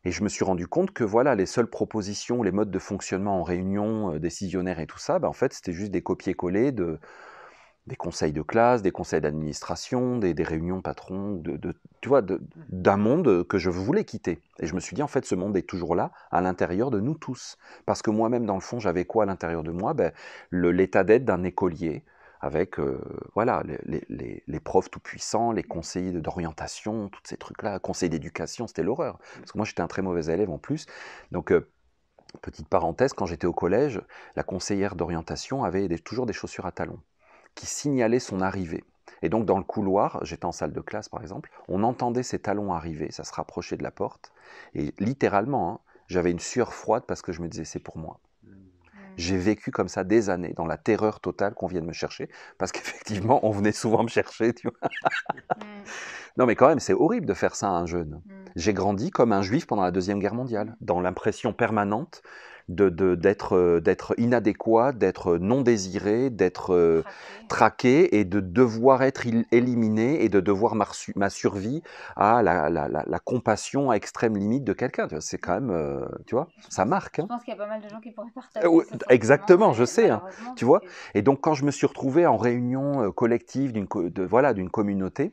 et je me suis rendu compte que voilà, les seules propositions, les modes de fonctionnement en réunion euh, décisionnaire et tout ça, ben en fait, c'était juste des copier-coller de, des conseils de classe, des conseils d'administration, des, réunions patrons, de, tu vois, mm. d'un monde que je voulais quitter. Et je me suis dit, en fait, ce monde est toujours là, à l'intérieur de nous tous. Parce que moi-même, dans le fond, j'avais quoi à l'intérieur de moi ben, L'état d'aide d'un écolier, avec euh, voilà, les, profs tout-puissants, les conseillers d'orientation, tous ces trucs-là, conseil d'éducation, c'était l'horreur. Parce que moi, j'étais un très mauvais élève en plus. Donc, euh, petite parenthèse, quand j'étais au collège, la conseillère d'orientation avait toujours des chaussures à talons qui signalait son arrivée. Et donc dans le couloir, j'étais en salle de classe par exemple, on entendait ses talons arriver, ça se rapprochait de la porte, et littéralement, hein, j'avais une sueur froide parce que je me disais c'est pour moi. J'ai vécu comme ça des années, dans la terreur totale qu'on vient de me chercher, parce qu'effectivement, on venait souvent me chercher, tu vois. non, mais quand même, c'est horrible de faire ça à un jeune. Mm. J'ai grandi comme un juif pendant la Deuxième Guerre mondiale, dans l'impression permanente d'être euh, d'être inadéquat, d'être non désiré, d'être euh, traqué. et de devoir être éliminé et de devoir ma, survie à la, compassion à extrême limite de quelqu'un. C'est quand même, euh, tu vois, ça marque. Je hein. pense qu'il y a pas mal de gens qui pourraient partager. exactement, je sais. Hein. tu vois. Et donc quand je me suis retrouvé en réunion collective voilà d'une communauté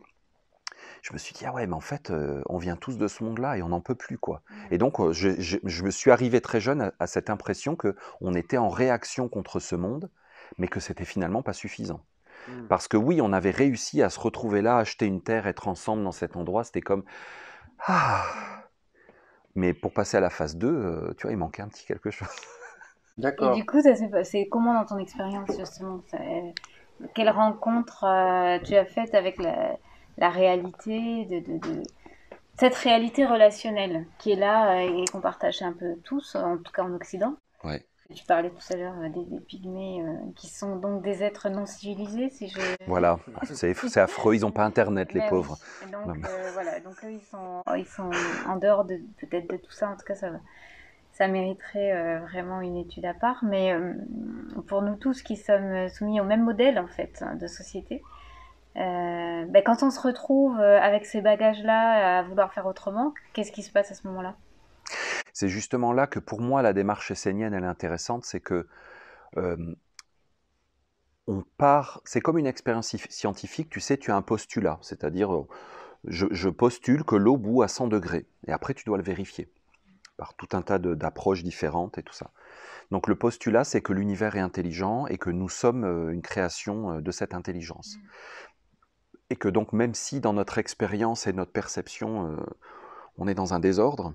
je me suis dit, ah ouais, mais en fait, euh, on vient tous de ce monde-là et on n'en peut plus, quoi. Mmh. Et donc, euh, je, me suis arrivé très jeune à, cette impression que on était en réaction contre ce monde, mais que c'était finalement pas suffisant. Mmh. Parce que oui, on avait réussi à se retrouver là, acheter une terre, être ensemble dans cet endroit, c'était comme, ah Mais pour passer à la phase 2, euh, tu vois, il manquait un petit quelque chose. D'accord. Et du coup, c'est comment dans ton expérience, justement Quelle rencontre tu as faite avec la la réalité de, cette réalité relationnelle qui est là euh, et qu'on partage un peu tous, en tout cas en Occident. Ouais. Tu parlais tout à l'heure euh, des, pygmées euh, qui sont donc des êtres non civilisés, si je. Voilà, c'est affreux, ils n'ont pas internet, les pauvres. Donc, voilà, donc eux, ils sont, ils sont en dehors de, peut-être de tout ça, en tout cas, ça, ça mériterait vraiment une étude à part. Mais pour nous tous qui sommes soumis au même modèle, en fait, hein, de société, euh, ben, quand on se retrouve euh, avec ces bagages-là euh, à vouloir faire autrement, qu'est-ce qui se passe à ce moment-là C'est justement là que pour moi la démarche essénienne elle est intéressante, c'est que on part, c'est comme une expérience scientifique, tu sais, tu as un postulat, c'est-à-dire je, postule que l'eau bout à 100 degrés, et après tu dois le vérifier par tout un tas d'approches différentes et tout ça. Donc le postulat, c'est que l'univers est intelligent et que nous sommes une création de cette intelligence. Mm et que donc même si dans notre expérience et notre perception, euh, on est dans un désordre,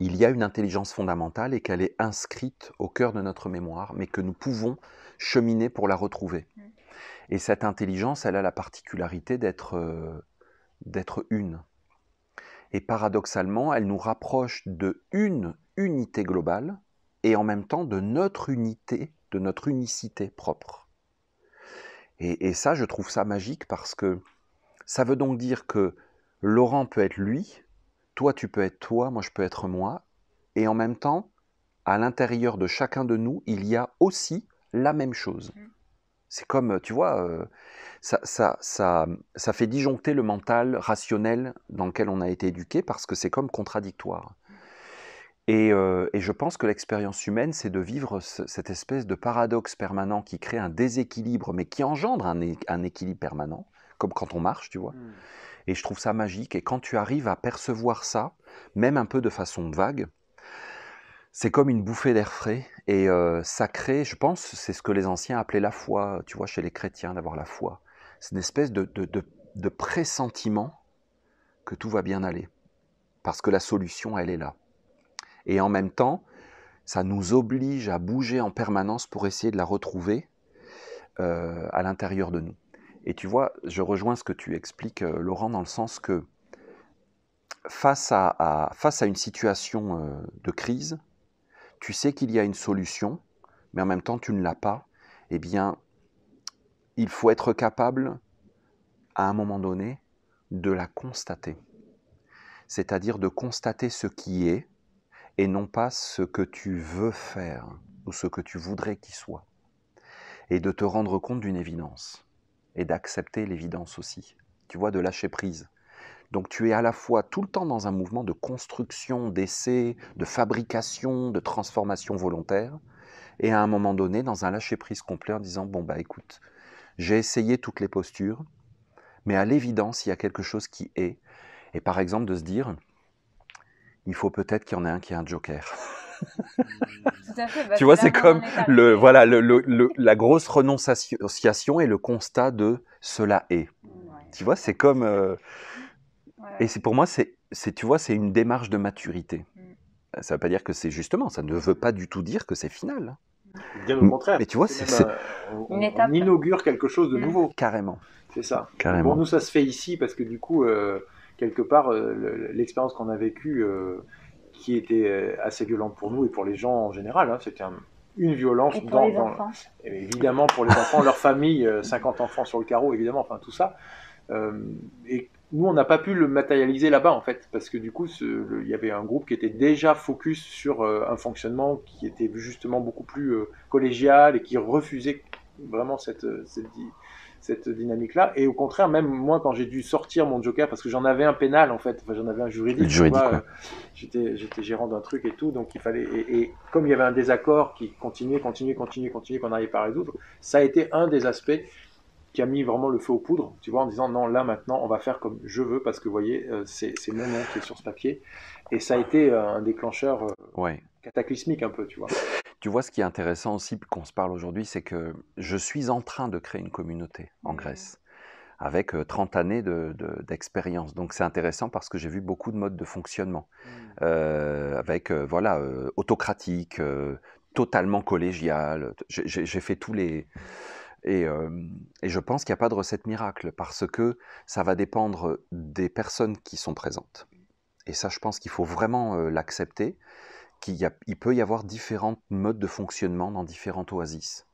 il y a une intelligence fondamentale et qu'elle est inscrite au cœur de notre mémoire, mais que nous pouvons cheminer pour la retrouver. Mm. Et cette intelligence, elle a la particularité d'être euh, d'être une. Et paradoxalement, elle nous rapproche de une unité globale et en même temps de notre unité, de notre unicité propre. Et, ça, je trouve ça magique parce que ça veut donc dire que Laurent peut être lui, toi tu peux être toi, moi je peux être moi, et en même temps, à l'intérieur de chacun de nous, il y a aussi la même chose. Mm. C'est comme, euh, tu vois, euh, ça, ça, ça, ça fait disjoncter le mental rationnel dans lequel on a été éduqué parce que c'est comme contradictoire. Euh, et, je pense que l'expérience humaine, c'est de vivre cette espèce de paradoxe permanent qui crée un déséquilibre, mais qui engendre un, équilibre permanent, comme quand on marche, tu vois. Hmm. Et je trouve ça magique. Et quand tu arrives à percevoir ça, même un peu de façon vague, c'est comme une bouffée d'air frais. Et euh, ça crée, je pense, c'est ce que les anciens appelaient la foi, tu vois, chez les chrétiens, d'avoir la foi. C'est une espèce de pressentiment que tout va bien aller. Parce que la solution, elle est là. Et en même temps, ça nous oblige à bouger en permanence pour essayer de la retrouver euh, à l'intérieur de nous. Et tu vois, je rejoins ce que tu expliques, euh, Laurent, dans le sens que face à, face à une situation euh, de crise, tu sais qu'il y a une solution, mais en même temps tu ne l'as pas. Eh bien, il faut être capable, à un moment donné, de la constater. C'est-à-dire de constater ce qui est, et non pas ce que tu veux faire ou ce que tu voudrais qu'il soit. Et de te rendre compte d'une évidence et d'accepter l'évidence aussi. Tu vois, de lâcher prise. Donc tu es à la fois tout le temps dans un mouvement de construction, d'essai, de fabrication, de transformation volontaire, et à un moment donné dans un lâcher-prise complet en disant, bon bah écoute, j'ai essayé toutes les postures, mais à l'évidence, il y a quelque chose qui est. Et par exemple de se dire, il faut peut-être qu'il y en ait un qui est un joker. Bah, tu vois, c'est comme le, voilà, la grosse renonciation et le constat de cela est. Tu vois, c'est comme. Euh, et c'est pour moi, c'est, tu vois, c'est une démarche de maturité. Mm. Euh, ça ne veut pas dire que c'est justement, ça ne veut pas du tout dire que c'est final. Mm. Bien au contraire. Mais tu vois, c'est. Euh, on, on, inaugure quelque chose de mm. nouveau. Carrément. C'est ça. Carrément. Pour nous, ça se fait ici parce que du coup quelque part, euh, l'expérience qu'on a vécue, euh, qui était euh, assez violente pour nous et pour les gens en général, hein, c'était une violence pour dans, les évidemment pour les enfants, leur famille, 50 enfants sur le carreau, évidemment, enfin tout ça. et nous, on n'a pas pu le matérialiser là-bas en fait, parce que du coup, il y avait un groupe qui était déjà focus sur un fonctionnement qui était justement beaucoup plus collégial et qui refusait vraiment cette, cette, cette dynamique-là. Et au contraire, même moi, quand j'ai dû sortir mon Joker, parce que j'en avais un pénal, en fait, enfin, j'en avais un juridique. juridique euh, j'étais, gérant d'un truc et tout, donc il fallait. Et, comme il y avait un désaccord qui continuait, continuait, continuait, continuait, qu'on n'arrivait pas à résoudre, ça a été un des aspects qui a mis vraiment le feu aux poudres, tu vois, en disant non, là maintenant, on va faire comme je veux, parce que vous voyez, euh, c'est, mon nom qui est sur ce papier. Et ça a été euh, un déclencheur cataclysmique un peu, tu vois. Tu vois, ce qui est intéressant aussi qu'on se parle aujourd'hui, c'est que je suis en train de créer une communauté en mmh. Grèce avec 30 euh, années d'expérience. Donc c'est intéressant parce que j'ai vu beaucoup de modes de fonctionnement, mmh. euh, avec euh, voilà autocratique, totalement collégial. J'ai fait tous les et, et je pense qu'il n'y a pas de recette miracle parce que ça va dépendre des personnes qui sont présentes. Et ça, je pense qu'il faut vraiment l'accepter qu'il il peut y avoir différents modes de fonctionnement dans différentes oasis.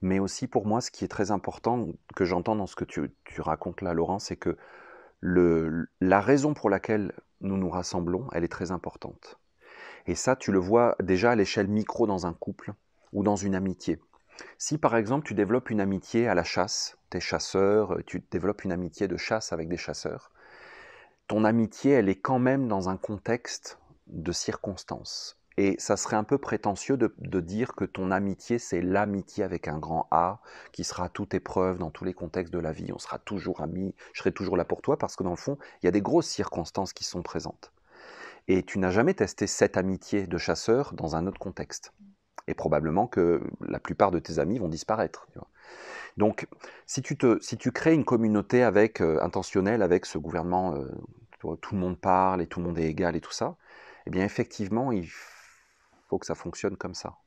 Mais aussi pour moi, ce qui est très important que j'entends dans ce que tu, racontes là, Laurent, c'est que la raison pour laquelle nous nous rassemblons, elle est très importante. Et ça, tu le vois déjà à l'échelle micro dans un couple ou dans une amitié. Si par exemple tu développes une amitié à la chasse, tu es chasseur, euh, tu développes une amitié de chasse avec des chasseurs, ton amitié, elle est quand même dans un contexte de circonstances. Et ça serait un peu prétentieux de, dire que ton amitié, c'est l'amitié avec un grand A, qui sera à toute épreuve dans tous les contextes de la vie. On sera toujours amis, je serai toujours là pour toi, parce que dans le fond, il y a des grosses circonstances qui sont présentes. Et tu n'as jamais testé cette amitié de chasseur dans un autre contexte. Et probablement que la plupart de tes amis vont disparaître. Donc, si tu, te, si tu crées une communauté avec, euh, intentionnelle avec ce gouvernement, euh, tout le monde parle et tout le monde est égal et tout ça, eh bien effectivement, il faut faut que ça fonctionne comme ça.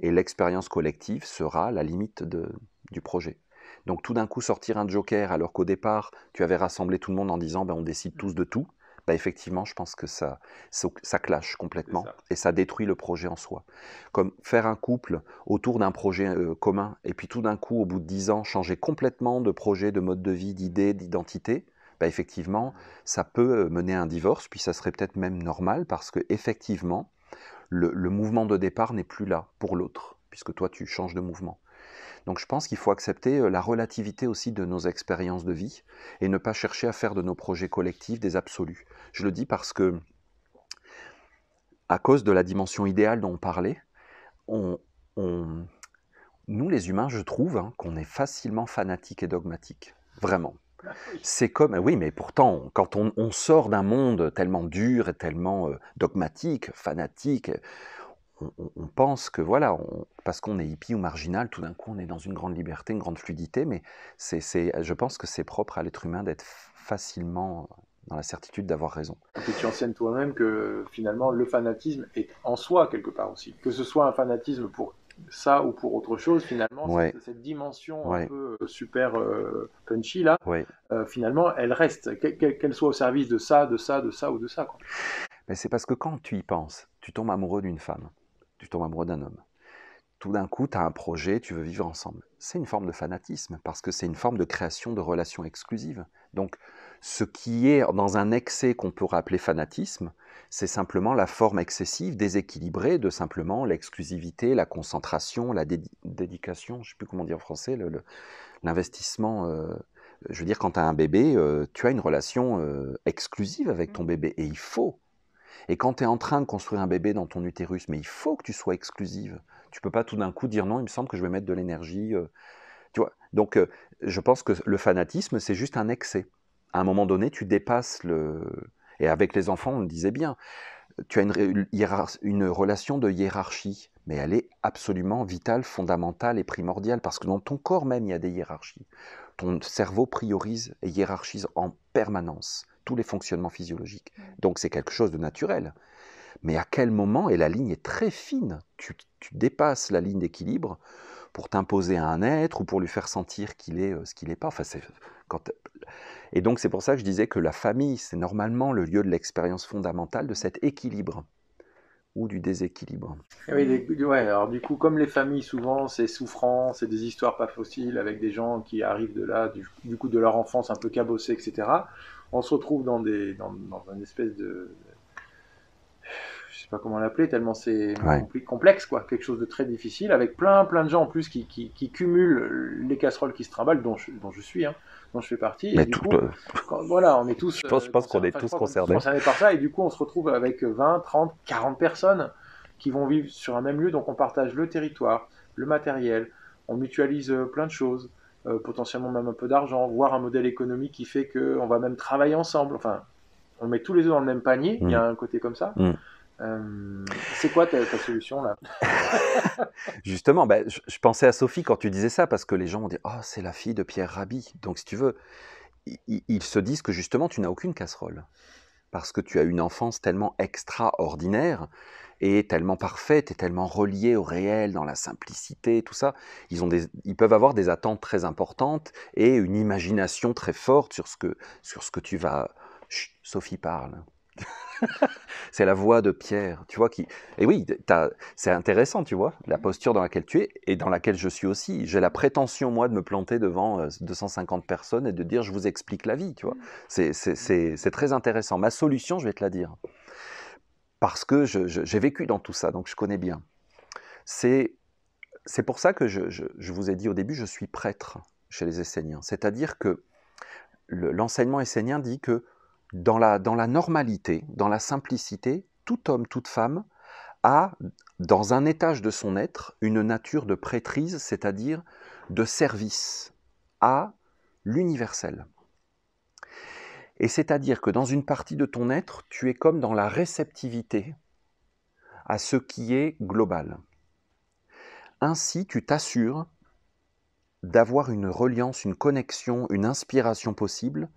Et l'expérience collective sera la limite de, du projet. Donc tout d'un coup sortir un joker alors qu'au départ tu avais rassemblé tout le monde en disant ben, on décide tous de tout, ben, effectivement je pense que ça, ça, clash complètement et ça détruit le projet en soi. Comme faire un couple autour d'un projet euh, commun et puis tout d'un coup au bout de dix ans changer complètement de projet, de mode de vie, d'idée, d'identité, ben, effectivement ça peut euh, mener à un divorce puis ça serait peut-être même normal parce que effectivement le, mouvement de départ n'est plus là pour l'autre, puisque toi tu changes de mouvement. Donc je pense qu'il faut accepter euh, la relativité aussi de nos expériences de vie et ne pas chercher à faire de nos projets collectifs des absolus. Je le dis parce que, à cause de la dimension idéale dont on parlait, nous les humains, je trouve hein, qu'on est facilement fanatique et dogmatique Vraiment. C'est comme, oui, mais pourtant, quand on, sort d'un monde tellement dur et tellement euh, dogmatique, fanatique, on, pense que voilà, parce qu'on est hippie ou marginal, tout d'un coup on est dans une grande liberté, une grande fluidité, mais c'est, je pense que c'est propre à l'être humain d'être facilement dans la certitude d'avoir raison. Et tu enseignes toi-même que finalement le fanatisme est en soi quelque part aussi. Que ce soit un fanatisme pour ça ou pour autre chose, finalement, cette, dimension un peu euh, super euh, punchy là, euh, finalement, elle reste, qu'elle soit au service de ça, de ça, de ça ou de ça. Mais c'est parce que quand tu y penses, tu tombes amoureux d'une femme, tu tombes amoureux d'un homme. Tout d'un coup, tu as un projet, tu veux vivre ensemble. C'est une forme de fanatisme parce que c'est une forme de création de relations exclusives. Donc, ce qui est dans un excès qu'on peut rappeler fanatisme, c'est simplement la forme excessive, déséquilibrée de simplement l'exclusivité, la concentration, la dédication, je ne sais plus comment dire en français, l'investissement. Euh, je veux dire, quand tu as un bébé, euh, tu as une relation euh, exclusive avec ton mmh. bébé, et il faut. Et quand tu es en train de construire un bébé dans ton utérus, mais il faut que tu sois exclusive. Tu peux pas tout d'un coup dire non, il me semble que je vais mettre de l'énergie. tu vois Donc, je pense que le fanatisme, c'est juste un excès à un moment donné, tu dépasses le. Et avec les enfants, on le disait bien, tu as une, relation de hiérarchie, mais elle est absolument vitale, fondamentale et primordiale, parce que dans ton corps même, il y a des hiérarchies. Ton cerveau priorise et hiérarchise en permanence tous les fonctionnements physiologiques. Donc c'est quelque chose de naturel. Mais à quel moment, et la ligne est très fine, tu dépasses la ligne d'équilibre, pour t'imposer à un être ou pour lui faire sentir qu'il est euh, ce qu'il n'est pas. Enfin, quand... Et donc c'est pour ça que je disais que la famille, c'est normalement le lieu de l'expérience fondamentale de cet équilibre ou du déséquilibre. Eh oui, alors du coup, comme les familles, souvent, c'est souffrant, c'est des histoires pas fossiles avec des gens qui arrivent de là, du, coup, de leur enfance un peu cabossée, etc. On se retrouve dans, des, dans, dans une espèce de je sais pas comment l'appeler, tellement c'est complexe, quoi. Quelque chose de très difficile, avec plein, plein de gens en plus qui, qui, cumulent les casseroles qui se trimballent, dont je, je suis, hein, dont je fais partie. Mais tout voilà, on est tous. Je pense, qu'on est tous concernés. concernés par ça, et du coup, on se retrouve avec 20, 30, 40 personnes qui vont vivre sur un même lieu, donc on partage le territoire, le matériel, on mutualise euh, plein de choses. Euh, potentiellement même un peu d'argent, voire un modèle économique qui fait qu'on va même travailler ensemble. Enfin, on met tous les œufs dans le même panier, il y a mm. un côté comme ça. Mm. Euh, c'est quoi ta, solution là Justement, bah, je, pensais à Sophie quand tu disais ça, parce que les gens ont dit Oh, c'est la fille de Pierre Rabhi. Donc, si tu veux, ils, se disent que justement, tu n'as aucune casserole. Parce que tu as une enfance tellement extraordinaire et tellement parfaite et tellement reliée au réel, dans la simplicité, tout ça. Ils, peuvent avoir des attentes très importantes et une imagination très forte sur ce que, sur ce que tu vas. Sophie parle. c'est la voix de Pierre, tu vois. Qui... Et oui, c'est intéressant, tu vois, la mmh. posture dans laquelle tu es et dans laquelle je suis aussi. J'ai la prétention, moi, de me planter devant 250 euh, personnes et de dire, je vous explique la vie, tu vois. Mmh. C'est très intéressant. Ma solution, je vais te la dire. Parce que j'ai vécu dans tout ça, donc je connais bien. C'est pour ça que je, vous ai dit au début, je suis prêtre chez les Esséniens. C'est-à-dire que l'enseignement essénien dit que dans la, normalité, dans la simplicité, tout homme, toute femme a, dans un étage de son être, une nature de prêtrise, c'est-à-dire de service à l'universel. Et c'est-à-dire que dans une partie de ton être, tu es comme dans la réceptivité à ce qui est global. Ainsi, tu t'assures d'avoir une reliance, une connexion, une inspiration possible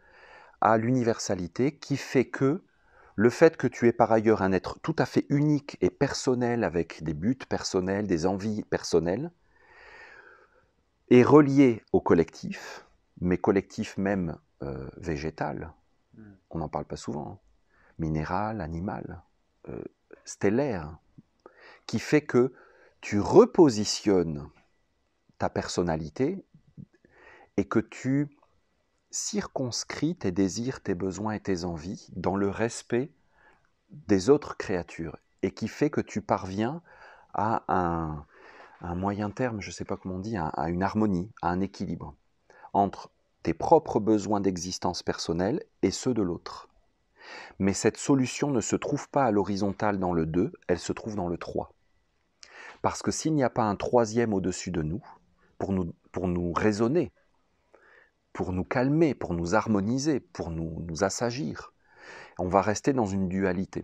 à l'universalité qui fait que le fait que tu es par ailleurs un être tout à fait unique et personnel avec des buts personnels, des envies personnelles, est relié au collectif, mais collectif même euh, végétal. Hmm. On n'en parle pas souvent. Hein. Minéral, animal, euh, stellaire, qui fait que tu repositionnes ta personnalité et que tu circonscrit tes désirs, tes besoins et tes envies dans le respect des autres créatures et qui fait que tu parviens à un, moyen terme, je ne sais pas comment on dit, à, une harmonie, à un équilibre entre tes propres besoins d'existence personnelle et ceux de l'autre. Mais cette solution ne se trouve pas à l'horizontale dans le 2, elle se trouve dans le 3. Parce que s'il n'y a pas un troisième au-dessus de nous, pour nous raisonner, pour nous calmer, pour nous harmoniser, pour nous, nous assagir. On va rester dans une dualité.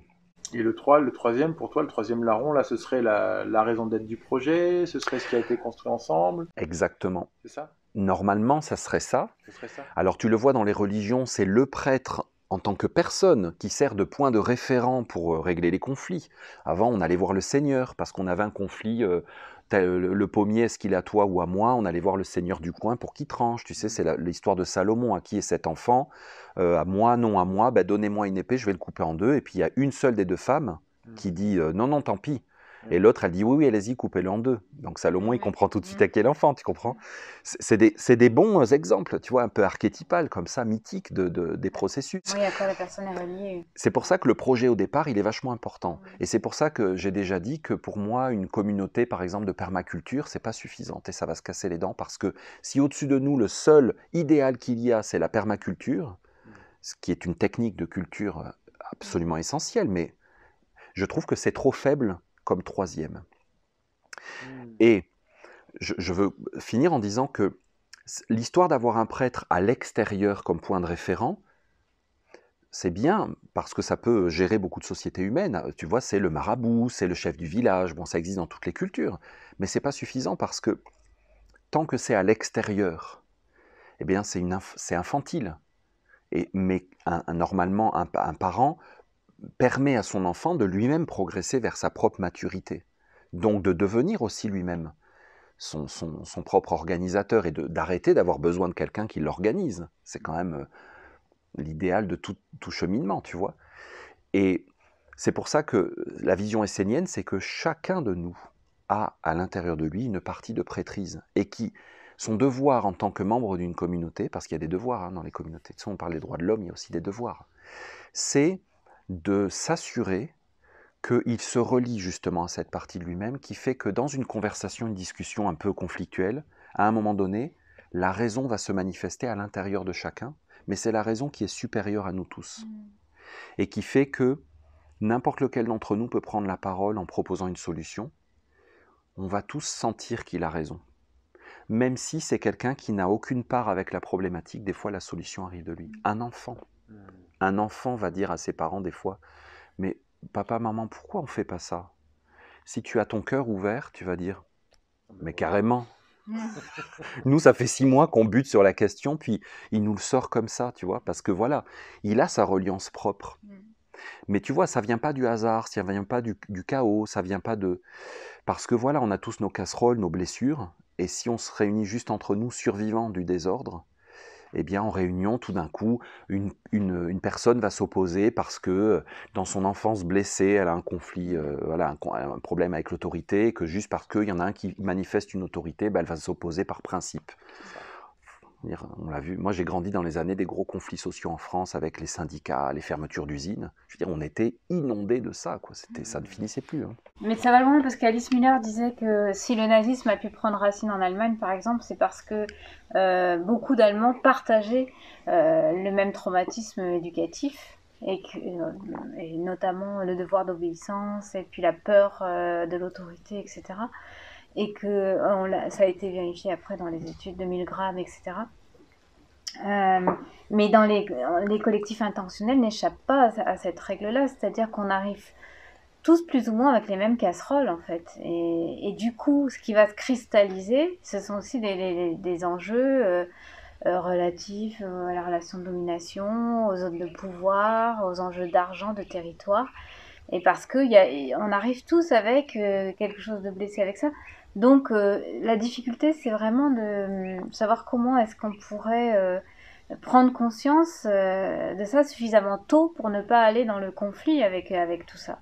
Et le troisième, pour toi, le troisième larron, là, ce serait la, raison d'être du projet, ce serait ce qui a été construit ensemble. Exactement. C'est ça Normalement, ça serait ça. serait ça. Alors, tu le vois dans les religions, c'est le prêtre en tant que personne qui sert de point de référent pour euh, régler les conflits. Avant, on allait voir le Seigneur parce qu'on avait un conflit euh, euh, le, pommier, est-ce qu'il est à toi ou à moi On allait voir le seigneur du coin pour qui tranche. Tu sais, mmh. c'est l'histoire de Salomon. À hein. qui est cet enfant euh, À moi, non à moi. Ben, Donnez-moi une épée, je vais le couper en deux. Et puis il y a une seule des deux femmes mmh. qui dit euh, non, non, tant pis. Et l'autre, elle dit oui, oui, allez-y, coupez-le en deux. Donc Salomon, il comprend tout de suite à quel enfant, tu comprends C'est des, des, bons euh, exemples, tu vois, un peu archétypal, comme ça, mythique de, des processus. Oui, à quoi la personne est reliée. C'est pour ça que le projet au départ, il est vachement important. Et c'est pour ça que j'ai déjà dit que pour moi, une communauté, par exemple, de permaculture, c'est pas suffisant, et ça va se casser les dents parce que si au-dessus de nous, le seul idéal qu'il y a, c'est la permaculture, ce qui est une technique de culture euh, absolument essentielle, mais je trouve que c'est trop faible comme troisième. Hmm. Et je, veux finir en disant que l'histoire d'avoir un prêtre à l'extérieur comme point de référent, c'est bien parce que ça peut gérer beaucoup de sociétés humaines. Tu vois, c'est le marabout, c'est le chef du village. Bon, ça existe dans toutes les cultures, mais c'est pas suffisant parce que tant que c'est à l'extérieur, eh bien, c'est c'est infantile. Et, mais normalement, un, parent permet à son enfant de lui-même progresser vers sa propre maturité, donc de devenir aussi lui-même son, propre organisateur et d'arrêter d'avoir besoin de quelqu'un qui l'organise. C'est quand même euh, l'idéal de tout, cheminement, tu vois. Et c'est pour ça que la vision essénienne, c'est que chacun de nous a à l'intérieur de lui une partie de prêtrise et qui son devoir en tant que membre d'une communauté, parce qu'il y a des devoirs hein, dans les communautés, tu on parle des droits de l'homme, il y a aussi des devoirs, c'est de s'assurer qu'il se relie justement à cette partie de lui-même qui fait que dans une conversation, une discussion un peu conflictuelle, à un moment donné, la raison va se manifester à l'intérieur de chacun, mais c'est la raison qui est supérieure à nous tous. Mm. Et qui fait que n'importe lequel d'entre nous peut prendre la parole en proposant une solution. On va tous sentir qu'il a raison. Même si c'est quelqu'un qui n'a aucune part avec la problématique, des fois la solution arrive de lui. Mm. Un enfant. Mm. Un enfant va dire à ses parents des fois, mais papa, maman, pourquoi on fait pas ça Si tu as ton cœur ouvert, tu vas dire, mais carrément. nous, ça fait six mois qu'on bute sur la question, puis il nous le sort comme ça, tu vois, parce que voilà, il a sa reliance propre. Mm. Mais tu vois, ça vient pas du hasard, ça vient pas du, du chaos, ça vient pas de... Parce que voilà, on a tous nos casseroles, nos blessures, et si on se réunit juste entre nous, survivants du désordre, eh bien, en réunion, tout d'un coup, une, personne va s'opposer parce que euh, dans son enfance blessée, elle a un conflit, euh, voilà, un, problème avec l'autorité, que juste parce qu'il y en a un qui manifeste une autorité, ben, elle va s'opposer par principe. On l'a vu. Moi, j'ai grandi dans les années des gros conflits sociaux en France avec les syndicats, les fermetures d'usines. Je veux dire, on était inondé de ça. Quoi. C'était, ça ne finissait plus. Hein. Mais ça va loin parce qu'Alice Müller disait que si le nazisme a pu prendre racine en Allemagne, par exemple, c'est parce que euh, beaucoup d'Allemands partageaient euh, le même traumatisme éducatif. Euh, et, notamment le devoir d'obéissance et puis la peur de l'autorité, etc et que euh, ça a été vérifié après dans les études de Milgram, etc. Euh, mais dans les, collectifs intentionnels n'échappent pas à, cette règle-là, c'est-à-dire qu'on arrive tous plus ou moins avec les mêmes casseroles en fait. Et, du coup, ce qui va se cristalliser, ce sont aussi des, enjeux euh, relatifs à la relation de domination, aux zones de pouvoir, aux enjeux d'argent, de territoire. Et parce qu'on on arrive tous avec quelque chose de blessé avec ça. Donc euh, la difficulté, c'est vraiment de euh, savoir comment est-ce qu'on pourrait euh, prendre conscience de ça suffisamment tôt pour ne pas aller dans le conflit avec, avec tout ça.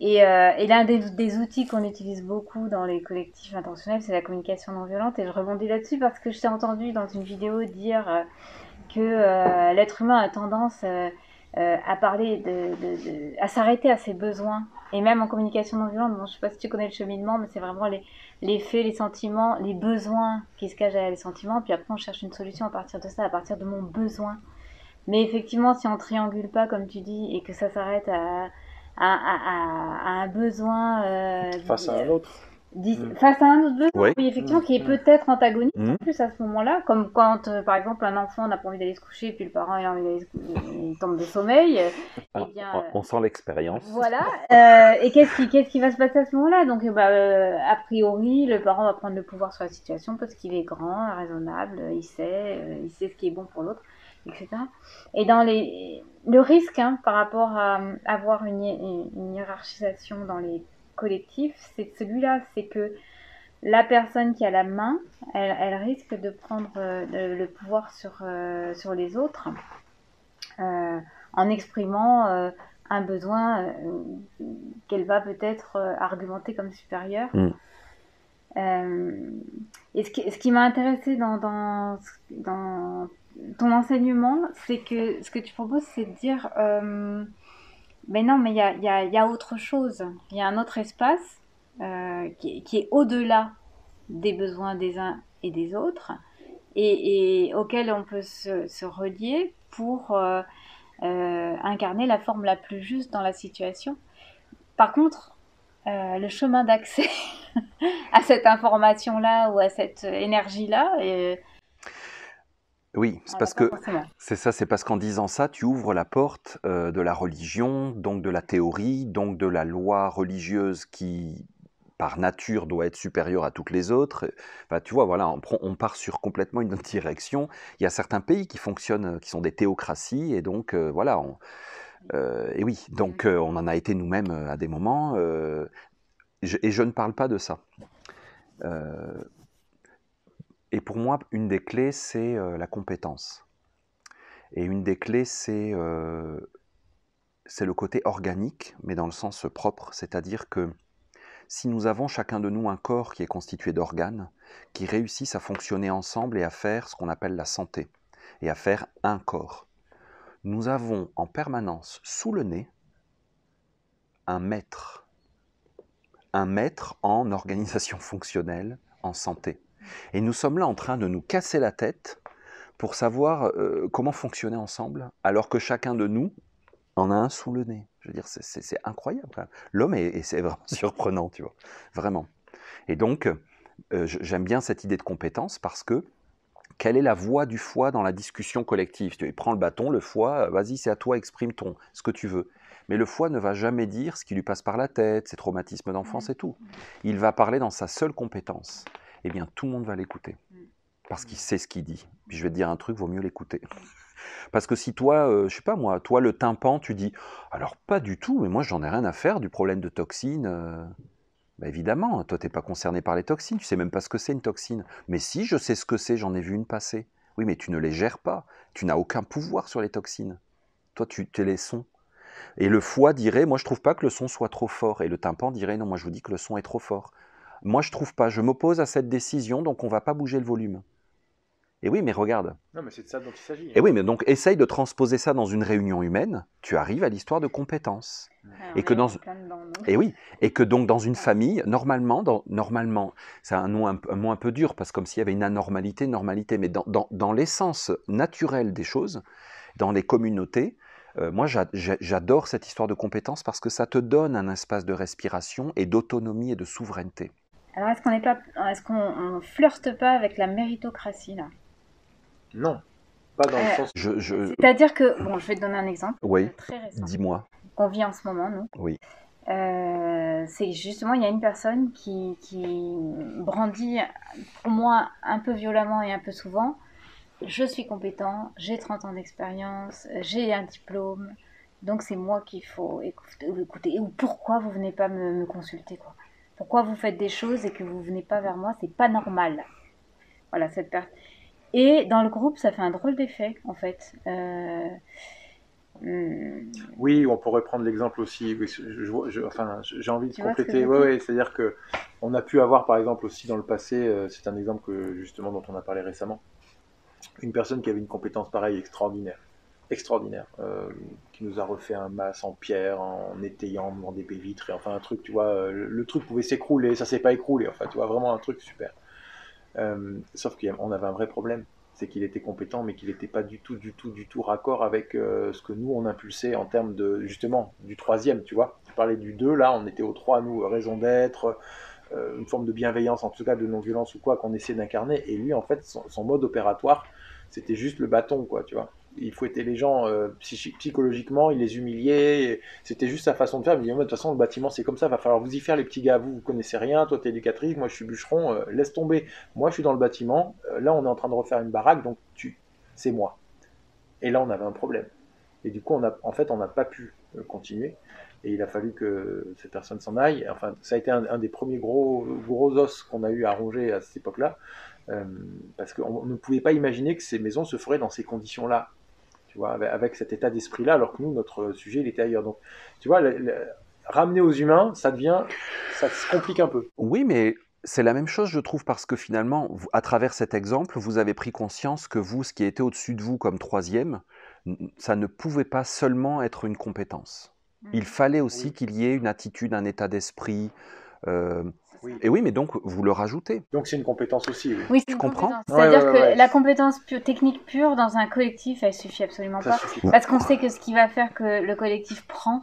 Et, et l'un des, des, outils qu'on utilise beaucoup dans les collectifs intentionnels, c'est la communication non violente. Et je rebondis là-dessus parce que je t'ai entendu dans une vidéo dire que l'être humain a tendance euh, à parler, de, à s'arrêter à ses besoins. Et même en communication non violente, je ne sais pas si tu connais le cheminement, mais c'est vraiment les, faits, les sentiments, les besoins qui se cachent derrière les sentiments. Puis après, on cherche une solution à partir de ça, à partir de mon besoin. Mais effectivement, si on triangule pas, comme tu dis, et que ça s'arrête à, un besoin. Euh, face à un euh, autre. Mm. Face à un autre besoin effectivement, qui est mm. peut-être antagoniste mm. en plus à ce moment-là, comme quand, euh, par exemple, un enfant n'a pas envie d'aller se coucher, puis le parent il, a envie d'aller tombe de sommeil. Euh, ah, eh on, sent l'expérience. Voilà. Euh, et qu'est-ce qui, qu'est-ce qui va se passer à ce moment-là Donc, bah, a priori, le parent va prendre le pouvoir sur la situation parce qu'il est grand, raisonnable, il sait, il sait ce qui est bon pour l'autre, etc. Et dans les, le risque hein, par rapport à avoir une hiérarchisation dans les collectif, c'est celui-là. C'est que la personne qui a la main, elle, risque de prendre euh, le pouvoir sur, euh, sur les autres euh, en exprimant un besoin qu'elle va peut-être argumenter comme supérieur. Mm. et ce qui, ce qui m'a intéressé dans, dans, dans, ton enseignement, c'est que ce que tu proposes, c'est de dire mais non, mais il y a, autre chose. Il y a un autre espace euh, qui, est au-delà des besoins des uns et des autres et, auquel on peut se, relier pour euh, euh, incarner la forme la plus juste dans la situation. Par contre, le chemin d'accès à cette information-là ou à cette énergie-là, oui, c'est ah, parce que c'est ça, c'est parce qu'en disant ça, tu ouvres la porte euh, de la religion, donc de la théorie, donc de la loi religieuse qui par nature doit être supérieure à toutes les autres. Enfin, tu vois, voilà, on, part sur complètement une autre direction. Il y a certains pays qui fonctionnent, euh, qui sont des théocraties, et donc euh, voilà. On, et oui, donc on en a été nous-mêmes à des moments, et je, ne parle pas de ça. Et pour moi, une des clés, c'est euh, la compétence. Et une des clés, euh, c'est le côté organique, mais dans le sens propre, c'est-à-dire que si nous avons chacun de nous un corps qui est constitué d'organes, qui réussissent à fonctionner ensemble et à faire ce qu'on appelle la santé, et à faire un corps, nous avons en permanence sous le nez un maître, un maître en organisation fonctionnelle, en santé. Et nous sommes là en train de nous casser la tête pour savoir euh, comment fonctionner ensemble, alors que chacun de nous en a un sous le nez. Je veux dire, c'est incroyable. L'homme est, c'est vraiment surprenant, tu vois, vraiment. Et donc, euh, j'aime bien cette idée de compétence parce que quelle est la voix du foie dans la discussion collective Tu prends le bâton, le foie, euh, vas-y, c'est à toi, exprime ton, ce que tu veux. Mais le foie ne va jamais dire ce qui lui passe par la tête, ses traumatismes d'enfance et tout. Il va parler dans sa seule compétence eh bien tout le monde va l'écouter. Mm. Parce qu'il sait ce qu'il dit. Puis je vais te dire un truc, vaut mieux l'écouter. Parce que si toi, je euh, je sais pas moi, toi le tympan, tu dis, alors pas du tout, mais moi j'en ai rien à faire du problème de toxines. Euh, bah, évidemment, toi tu t'es pas concerné par les toxines, tu sais même pas ce que c'est une toxine. Mais si, je sais ce que c'est, j'en ai vu une passer. Oui, mais tu ne les gères pas, tu n'as aucun pouvoir sur les toxines. Toi, tu te les sons. Et le foie dirait, moi je trouve pas que le son soit trop fort. Et le tympan dirait, non, moi je vous dis que le son est trop fort. Moi, je trouve pas. Je m'oppose à cette décision, donc on va pas bouger le volume. Et oui, mais regarde. Non, mais c'est de ça dont il s'agit. Et oui, hein. mais donc essaye de transposer ça dans une réunion humaine. Tu arrives à l'histoire de compétence. et que dans. et oui, et que donc dans une famille, normalement, dans... normalement, c'est un un, mot un peu dur parce que comme s'il y avait une anormalité, normalité, mais dans, dans, l'essence naturelle des choses, dans les communautés, euh, moi j'adore cette histoire de compétence, parce que ça te donne un espace de respiration et d'autonomie et de souveraineté. Alors est-ce qu'on ne pas, est flirte pas avec la méritocratie là Non, pas dans le euh, sens. C'est-à-dire que, bon, je vais te donner un exemple. Oui. Euh, très récent. Dis-moi. Qu'on vit en ce moment, nous. Oui. Euh, c'est justement, il y a une personne qui, brandit, pour moi, un peu violemment et un peu souvent, je suis compétent, j'ai 30 ans d'expérience, j'ai un diplôme, donc c'est moi qu'il faut écouter. Ou pourquoi vous ne venez pas me, me consulter quoi. Pourquoi vous faites des choses et que vous venez pas vers moi C'est pas normal. Voilà, cette personne. Et dans le groupe, ça fait un drôle d'effet, en fait. Euh, hmm. Oui, on pourrait prendre l'exemple aussi. enfin, j'ai envie de compléter. c'est-à-dire que on a pu avoir, par exemple, aussi dans le passé, euh, c'est un exemple que, justement dont on a parlé récemment, une personne qui avait une compétence pareille extraordinaire, extraordinaire, euh, qui nous a refait un masque en pierre, en étayant, en des vitres, et enfin un truc, tu vois, euh, le, truc pouvait s'écrouler, ça s'est pas écroulé, enfin, tu vois, vraiment un truc super. Euh, sauf qu'on avait un vrai problème, c'est qu'il était compétent, mais qu'il n'était pas du tout, du tout, du tout raccord avec ce que nous, on impulsait en termes de, justement, du troisième, tu vois. Tu parlais du 2, là, on était au trois, nous, raison d'être, une forme de bienveillance, en tout cas de non-violence ou quoi, qu'on essaie d'incarner, et lui, en fait, son mode opératoire, c'était juste le bâton, quoi, tu vois il fouettait les gens euh, psychologiquement, il les humiliait. C'était juste sa façon de faire. Il oh, de toute façon, le bâtiment, c'est comme ça, va falloir vous y faire, les petits gars. Vous, vous connaissez rien, toi, t'es éducatrice, moi, je suis bûcheron, euh, laisse tomber. Moi, je suis dans le bâtiment, euh, là, on est en train de refaire une baraque, donc tu, c'est moi. Et là, on avait un problème. Et du coup, en fait, on n'a pas pu continuer. Et il a fallu que cette personne s'en aille. Enfin, ça a été un, des premiers gros, gros os qu'on a eu à ronger à cette époque-là. parce qu'on ne pouvait pas imaginer que ces maisons se feraient dans ces conditions-là avec, cet état d'esprit-là, alors que nous, notre sujet, il était ailleurs. Donc, tu vois, ramener aux humains, ça devient, ça se complique un peu. Oui, mais c'est la même chose, je trouve, parce que finalement, à travers cet exemple, vous avez pris conscience que vous, ce qui était au-dessus de vous comme troisième, ça ne pouvait pas seulement être une compétence. Mmh. Il fallait aussi qu'il y ait une attitude, un état d'esprit, euh, et oui, mais donc vous le rajoutez. Donc c'est une compétence aussi. Oui, c'est comprends C'est-à-dire que la compétence technique pure dans un collectif, elle suffit absolument pas. Parce qu'on sait que ce qui va faire que le collectif prend,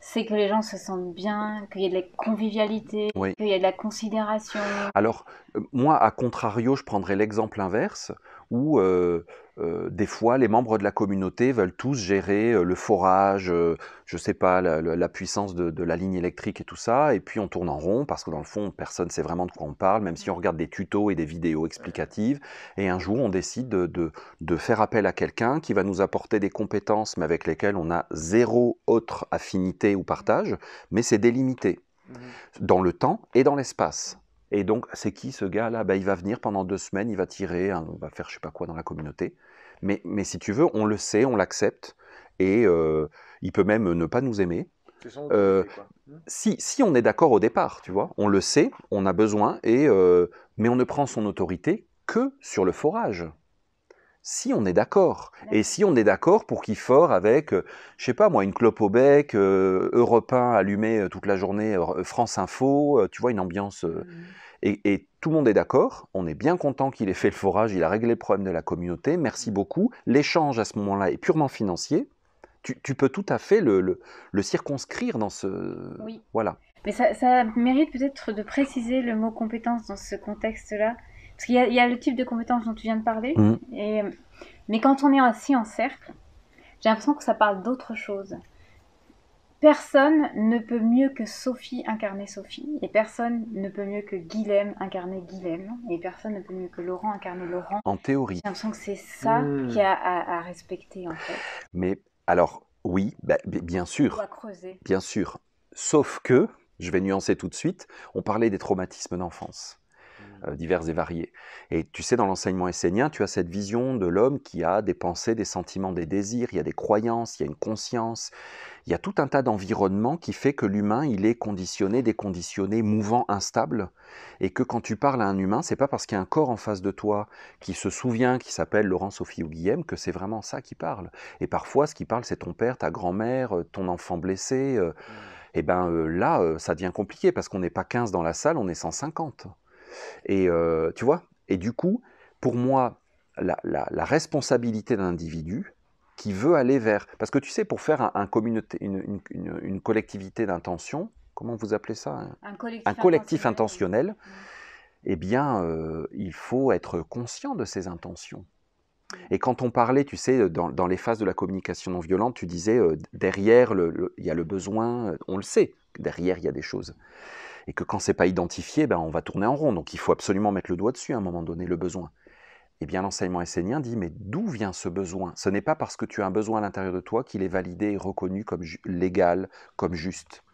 c'est que les gens se sentent bien, qu'il y ait de la convivialité, qu'il y ait de la considération. Alors, euh, moi, à contrario, je prendrais l'exemple inverse où. Euh, euh, des fois, les membres de la communauté veulent tous gérer euh, le forage, je euh, je sais pas, la, puissance de, la ligne électrique et tout ça, et puis on tourne en rond parce que dans le fond, personne ne sait vraiment de quoi on parle, même si on regarde des tutos et des vidéos explicatives. Et un jour, on décide de, faire appel à quelqu'un qui va nous apporter des compétences, mais avec lesquelles on a zéro autre affinité ou partage, mais c'est délimité mmh. dans le temps et dans l'espace. Et donc, c'est qui ce gars-là bah, Il va venir pendant deux semaines, il va tirer, on va faire je sais pas quoi dans la communauté. Mais, si tu veux, on le sait, on l'accepte, et euh, il peut même ne pas nous aimer. Euh, hmm. si, si, on est d'accord au départ, tu vois, on le sait, on a besoin, et, euh, mais on ne prend son autorité que sur le forage si on est d'accord. Et si on est d'accord pour qu'il fort avec, euh, je sais pas moi, une clope au bec, euh, Europe allumé euh, toute la journée, euh, France Info, tu vois, une ambiance. Mmh. et, tout le monde est d'accord, on est bien content qu'il ait fait le forage, il a réglé le problème de la communauté, merci mmh. beaucoup. L'échange à ce moment-là est purement financier. Tu, peux tout à fait le, circonscrire dans ce. Oui. Voilà. Mais ça mérite peut-être de préciser le mot compétence dans ce contexte-là. Parce qu'il y, a le type de compétences dont tu viens de parler. Mm. mais quand on est assis en cercle, j'ai l'impression que ça parle d'autre chose. Personne ne peut mieux que Sophie incarner Sophie, et personne ne peut mieux que Guilhem incarner Guilhem, et personne ne peut mieux que Laurent incarner Laurent. En théorie. J'ai l'impression que c'est ça mm. qu'il y a à, respecter, en fait. Mais alors, oui, bah, bien sûr. creuser. Bien sûr. Sauf que, je vais nuancer tout de suite, on parlait des traumatismes d'enfance. Euh, divers et variés. Et tu sais, dans l'enseignement essénien, tu as cette vision de l'homme qui a des pensées, des sentiments, des désirs, il y a des croyances, il y a une conscience, il y a tout un tas d'environnements qui fait que l'humain, il est conditionné, déconditionné, mouvant, instable, et que quand tu parles à un humain, c'est pas parce qu'il y a un corps en face de toi qui se souvient, qui s'appelle Laurent, Sophie ou Guillaume, que c'est vraiment ça qui parle. Et parfois, ce qui parle, c'est ton père, ta grand-mère, euh, ton enfant blessé. Et euh. mmh. eh ben là, ça devient compliqué parce qu'on n'est pas 15 dans la salle, on est 150. Et euh, tu vois Et du coup, pour moi, la, responsabilité d'un individu qui veut aller vers... Parce que tu sais, pour faire une, collectivité d'intention, comment vous appelez ça hein Un collectif, intentionnel, eh bien, euh, il faut être conscient de ses intentions. Et quand on parlait, tu sais, dans, les phases de la communication non violente, tu disais, euh, derrière, il y a le besoin, on le sait, derrière, il y a des choses et que quand c'est pas identifié, ben on va tourner en rond. Donc il faut absolument mettre le doigt dessus à un moment donné, le besoin. Et eh bien, l'enseignement essénien dit, mais d'où vient ce besoin Ce n'est pas parce que tu as un besoin à l'intérieur de toi qu'il est validé et reconnu comme légal, comme juste.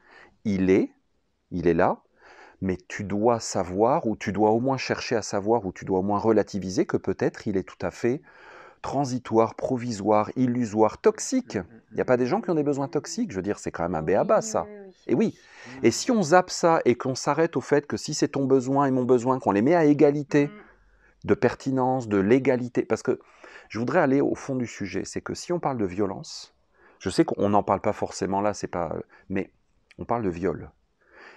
Il est, il est là, mais tu dois savoir, ou tu dois au moins chercher à savoir, ou tu dois au moins relativiser que peut-être il est tout à fait transitoire, provisoire, illusoire, toxique. Mm, mm, Il n'y a pas des mm. gens qui ont des besoins toxiques. Je veux dire, c'est quand même un béaba, ça. Et oui. Et si on zappe ça et qu'on s'arrête au fait que si c'est ton besoin et mon besoin, qu'on les met à égalité de pertinence, de légalité, parce que je voudrais aller au fond du sujet, c'est que si on parle de violence, je sais qu'on n'en parle pas forcément là, c'est pas, mais on parle de viol.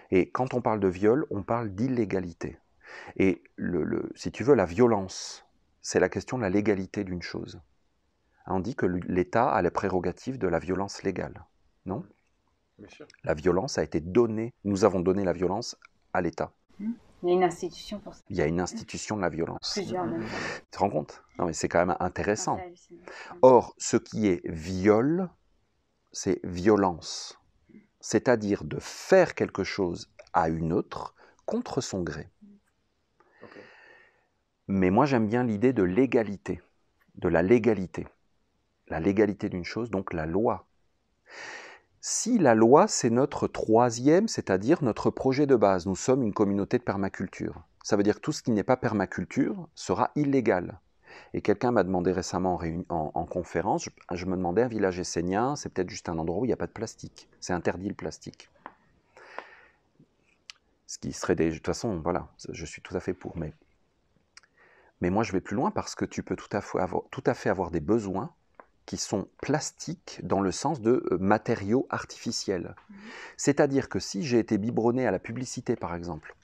Et quand on parle de viol, on parle d'illégalité. Et le, si tu veux, la violence, c'est la question de la légalité d'une chose. On dit que l'État a les prérogatives de la violence légale, non La violence a été donnée, nous avons donné la violence à l'État. Hmm. Il y a une institution pour ça. Il y a une institution de la violence. Tu te rends compte Non, mais c'est quand même intéressant. Or, ce qui est viol, c'est violence. C'est-à-dire de faire quelque chose à une autre contre son gré. Mais moi j'aime bien l'idée de l'égalité, de la légalité. La légalité d'une chose, donc la loi. Si la loi, c'est notre troisième, c'est-à-dire notre projet de base, nous sommes une communauté de permaculture. Ça veut dire que tout ce qui n'est pas permaculture sera illégal. Et quelqu'un m'a demandé récemment en, conférence, je, je, me demandais, un village essénien, c'est peut-être juste un endroit où il n'y a pas de plastique. C'est interdit le plastique. Ce qui serait des... De toute façon, voilà, je suis tout à fait pour, mais mais moi, je vais plus loin parce que tu peux tout à fait avoir, des besoins qui sont plastiques dans le sens de euh, matériaux artificiels. C'est-à-dire que si j'ai été biberonné à la publicité, par exemple,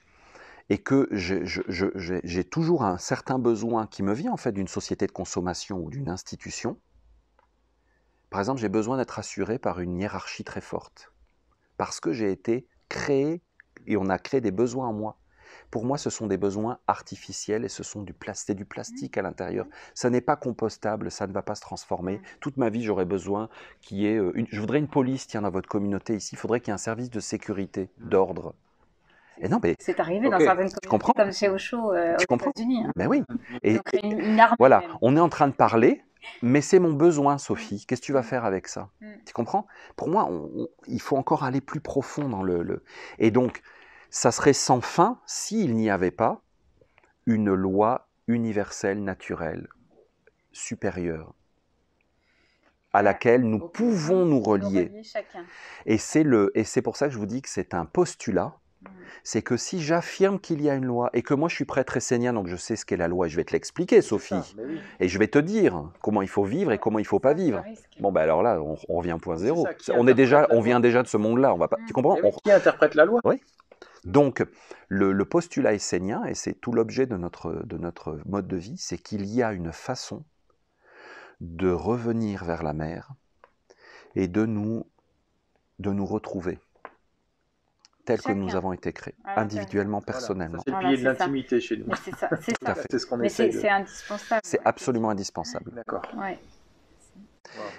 et que j'ai toujours un certain besoin qui me vient en fait d'une société de consommation ou d'une institution, par exemple, j'ai besoin d'être assuré par une hiérarchie très forte, parce que j'ai été créé et on a créé des besoins en moi. Pour moi, ce sont des besoins artificiels et ce sont du c'est du plastique mmh. à l'intérieur. Mmh. Ça n'est pas compostable, ça ne va pas se transformer. Mmh. Toute ma vie, j'aurais besoin qu'il y ait euh, une... Je voudrais une police, tiens, dans votre communauté ici. Il faudrait qu'il y ait un service de sécurité, d'ordre. Et non, mais c'est arrivé dans certaines communautés comme chez Ocho euh, aux États-Unis. Hein. Ben oui. Et, une, voilà, on est en train de parler, mais c'est mon besoin, Sophie. Qu'est-ce que tu vas faire avec ça Tu comprends Pour moi, il faut encore aller plus profond dans le. le... Et donc, ça serait sans fin s'il n'y avait pas une loi universelle, naturelle, supérieure, à laquelle nous pouvons nous relier. et c'est le et c'est pour ça que je vous dis que c'est un postulat. Mm. C'est que si j'affirme qu'il y a une loi et que moi je suis prêtre essénien, donc je sais ce qu'est la loi, et je vais te l'expliquer, Sophie, et je vais te dire comment il faut vivre et comment il ne faut pas vivre. Bon, ben alors là, on, revient au point zéro. on est déjà, on vient déjà de ce monde-là. On va pas, mm. tu comprends Qui interprète la loi Oui. Donc, le, postulat essénien, et c'est tout l'objet de notre, de notre mode de vie, c'est qu'il y a une façon de revenir vers la mer et de nous, de nous retrouver tel que nous avons été créés, ah, individuellement, personnellement. c'est le pilier de l'intimité chez nous. C'est ça, c'est ce qu'on essaie. C'est indispensable. C'est absolument indispensable. D'accord.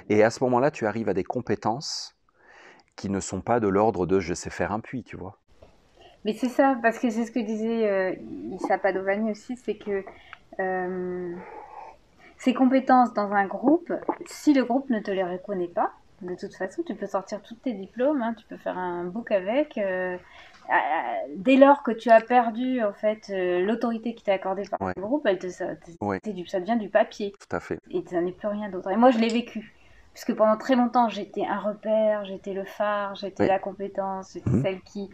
Et à ce moment-là, tu arrives à des compétences qui ne sont pas de l'ordre de je sais faire un puits, tu vois. Mais c'est ça, parce que c'est ce que disait euh, Issa Padovani aussi, c'est que ces euh, compétences dans un groupe, si le groupe ne te les reconnaît pas, de toute façon, tu peux sortir tous tes diplômes, hein, tu peux faire un book avec. Euh, dès lors que tu as perdu en fait l'autorité qui t'est accordée par le groupe, elle ça, ça devient du papier. Tout à fait. Et ça n'est plus rien d'autre. Et moi, je l'ai vécu parce que pendant très longtemps, j'étais un repère, j'étais le phare, j'étais la compétence, j'étais mhm. celle qui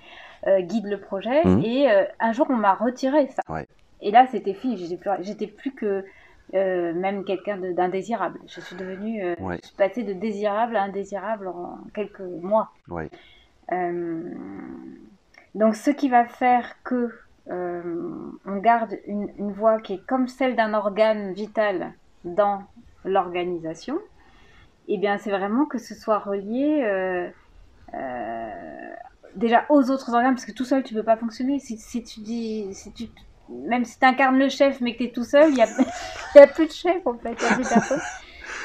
euh, guide le projet. Mhm. Et euh, un jour, on m'a retiré ça. Et là, c'était fini. J'étais plus, plus que euh, même quelqu'un d'indésirable. Je suis devenue, passée de désirable à indésirable en quelques mois. donc, ce qui va faire que on garde une voix qui est comme celle d'un organe vital dans l'organisation, eh bien, c'est vraiment que ce soit relié euh, euh, déjà aux autres organes, parce que tout seul, tu peux pas fonctionner. Si, tu dis, si tu, même si tu incarnes le chef, mais que tu es tout seul, il n'y a, plus de chef, en fait, plus personne.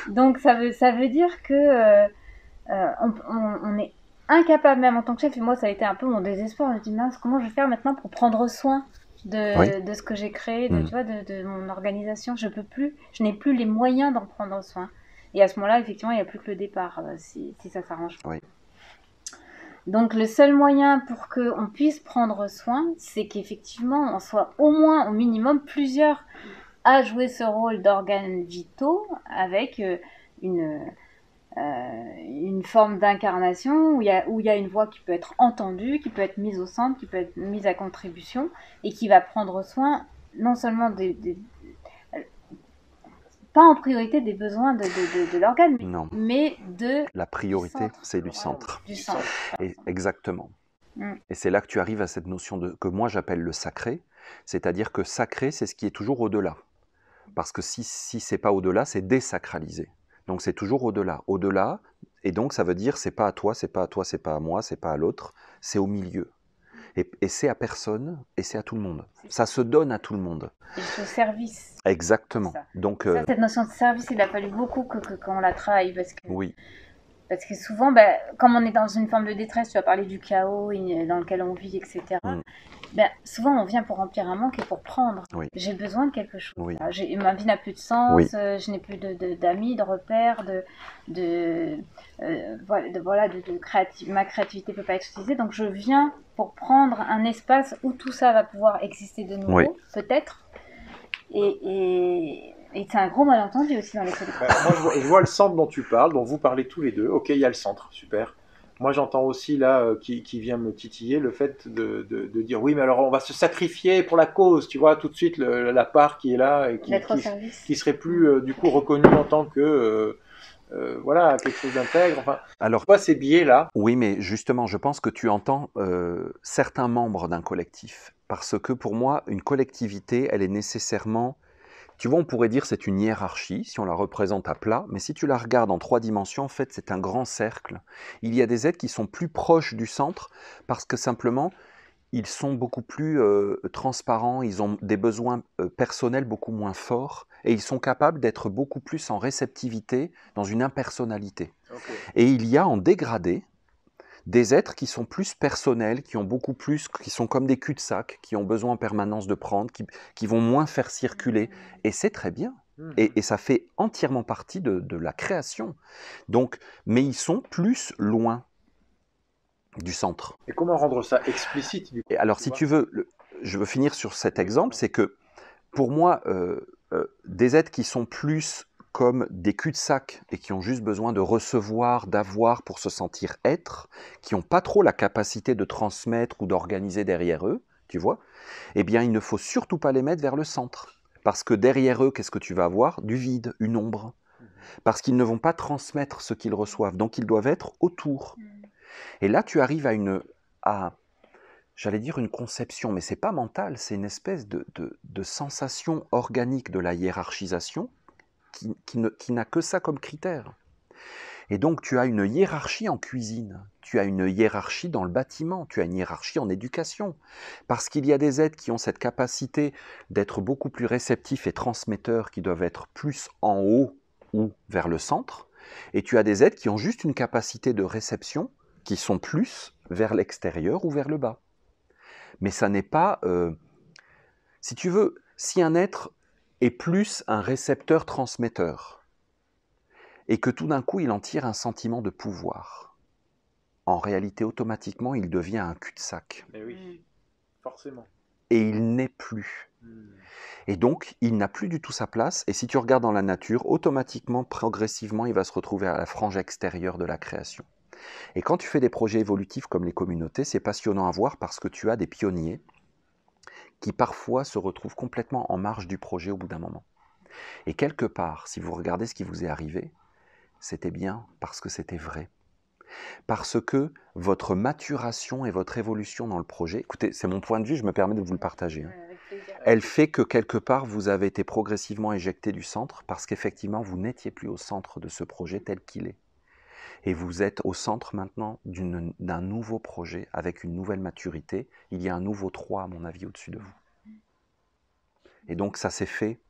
Donc, ça veut, ça veut dire que euh, on, est incapable, même en tant que chef, et moi, ça a été un peu mon désespoir. Je me dis, mince, comment je vais faire maintenant pour prendre soin de, de, ce que j'ai créé, de, hmm. de, de mon organisation Je peux plus, je n'ai plus les moyens d'en prendre soin. Et à ce moment-là, effectivement, il n'y a plus que le départ, euh, si, ça s'arrange. Oui. Donc le seul moyen pour qu'on puisse prendre soin, c'est qu'effectivement, on soit au moins, au minimum, plusieurs à jouer ce rôle d'organes vitaux avec euh, une, euh, une forme d'incarnation où il, y a, une voix qui peut être entendue, qui peut être mise au centre, qui peut être mise à contribution et qui va prendre soin non seulement des, pas en priorité des besoins de, l'organe, mais, non. mais de... La priorité, c'est du centre. Du centre. exactement. Mm. Et c'est là que tu arrives à cette notion de, que moi j'appelle le sacré, c'est-à-dire que sacré, c'est ce qui est toujours au-delà. Parce que si, si c'est pas au-delà, c'est désacralisé. Donc c'est toujours au-delà. Au-delà, et donc ça veut dire c'est pas à toi, c'est pas à toi, c'est pas à moi, c'est pas à l'autre, c'est au milieu. Et, c'est à personne, et c'est à tout le monde. Ça se donne à tout le monde. Et au service. Exactement. Donc, euh, cette notion de service, il a fallu beaucoup que, quand qu'on la travaille. Parce que oui. Parce que souvent, bah, comme on est dans une forme de détresse, tu as parlé du chaos dans lequel on vit, etc. Mm. Bah, souvent, on vient pour remplir un manque et pour prendre. J'ai besoin de quelque chose. Ah, ma vie n'a plus de sens, euh, je n'ai plus d'amis, de, d'amis, de, repères, de, de, euh, voilà, de, voilà, de, de ma créativité ne peut pas être utilisée. Donc, je viens pour prendre un espace où tout ça va pouvoir exister de nouveau, peut-être. Et, et, et c'est un gros malentendu aussi dans les bah, moi, je vois, le centre dont tu parles, dont vous parlez tous les deux. Ok, il y a le centre, super. Moi, j'entends aussi là euh, qui, vient me titiller le fait de, de, dire oui, mais alors on va se sacrifier pour la cause, tu vois, tout de suite la part qui est là et qui, qui, serait plus euh, du coup reconnue en tant que euh, voilà, quelque chose d'intègre. Enfin, Alors, toi, ces biais-là. Oui, mais justement, je pense que tu entends certains membres d'un collectif. Parce que pour moi, une collectivité, elle est nécessairement tu vois, on pourrait dire c'est une hiérarchie si on la représente à plat, mais si tu la regardes en trois dimensions, en fait, c'est un grand cercle. Il y a des êtres qui sont plus proches du centre parce que simplement, ils sont beaucoup plus euh, transparents, ils ont des besoins euh, personnels beaucoup moins forts et ils sont capables d'être beaucoup plus en réceptivité dans une impersonnalité. Et il y a en dégradé des êtres qui sont plus personnels, qui ont beaucoup plus, qui sont comme des cul-de-sac, qui ont besoin en permanence de prendre, qui, vont moins faire circuler. Et c'est très bien. Mmh. Et, ça fait entièrement partie de, la création. Donc, mais ils sont plus loin du centre. Et comment rendre ça explicite et Alors, si tu veux, je veux finir sur cet exemple, c'est que pour moi, euh, euh, des êtres qui sont plus comme des cul-de-sac et qui ont juste besoin de recevoir, d'avoir pour se sentir être, qui n'ont pas trop la capacité de transmettre ou d'organiser derrière eux, tu vois, eh bien il ne faut surtout pas les mettre vers le centre. Parce que derrière eux, qu'est-ce que tu vas avoir Du vide, une ombre. Mhm. Parce qu'ils ne vont pas transmettre ce qu'ils reçoivent, donc ils doivent être autour. Mhm. Et là, tu arrives à une, à, j'allais dire une conception, mais c'est pas mental, c'est une espèce de, sensation organique de la hiérarchisation qui, n'a que ça comme critère. Et donc tu as une hiérarchie en cuisine, tu as une hiérarchie dans le bâtiment, tu as une hiérarchie en éducation, parce qu'il y a des êtres qui ont cette capacité d'être beaucoup plus réceptifs et transmetteurs, qui doivent être plus en haut ou vers le centre, et tu as des êtres qui ont juste une capacité de réception, qui sont plus vers l'extérieur ou vers le bas. Mais ça n'est pas, euh, si tu veux, si un être est plus un récepteur transmetteur, et que tout d'un coup il en tire un sentiment de pouvoir, en réalité automatiquement il devient un cul-de-sac. Mais oui, mm. forcément. Et il n'est plus. Mm. Et donc, il n'a plus du tout sa place. Et si tu regardes dans la nature, automatiquement, progressivement, il va se retrouver à la frange extérieure de la création. Et quand tu fais des projets évolutifs comme les communautés, c'est passionnant à voir parce que tu as des pionniers qui parfois se retrouvent complètement en marge du projet au bout d'un moment. Et quelque part, si vous regardez ce qui vous est arrivé, c'était bien parce que c'était vrai. Parce que votre maturation et votre évolution dans le projet, écoutez, c'est mon point de vue, je me permets de vous le partager. Hein. Elle fait que quelque part, vous avez été progressivement éjecté du centre parce qu'effectivement, vous n'étiez plus au centre de ce projet tel qu'il est. Et vous êtes au centre maintenant d'un nouveau projet avec une nouvelle maturité. Il y a un nouveau 3, à mon avis, au-dessus de vous. Et donc, ça s'est fait.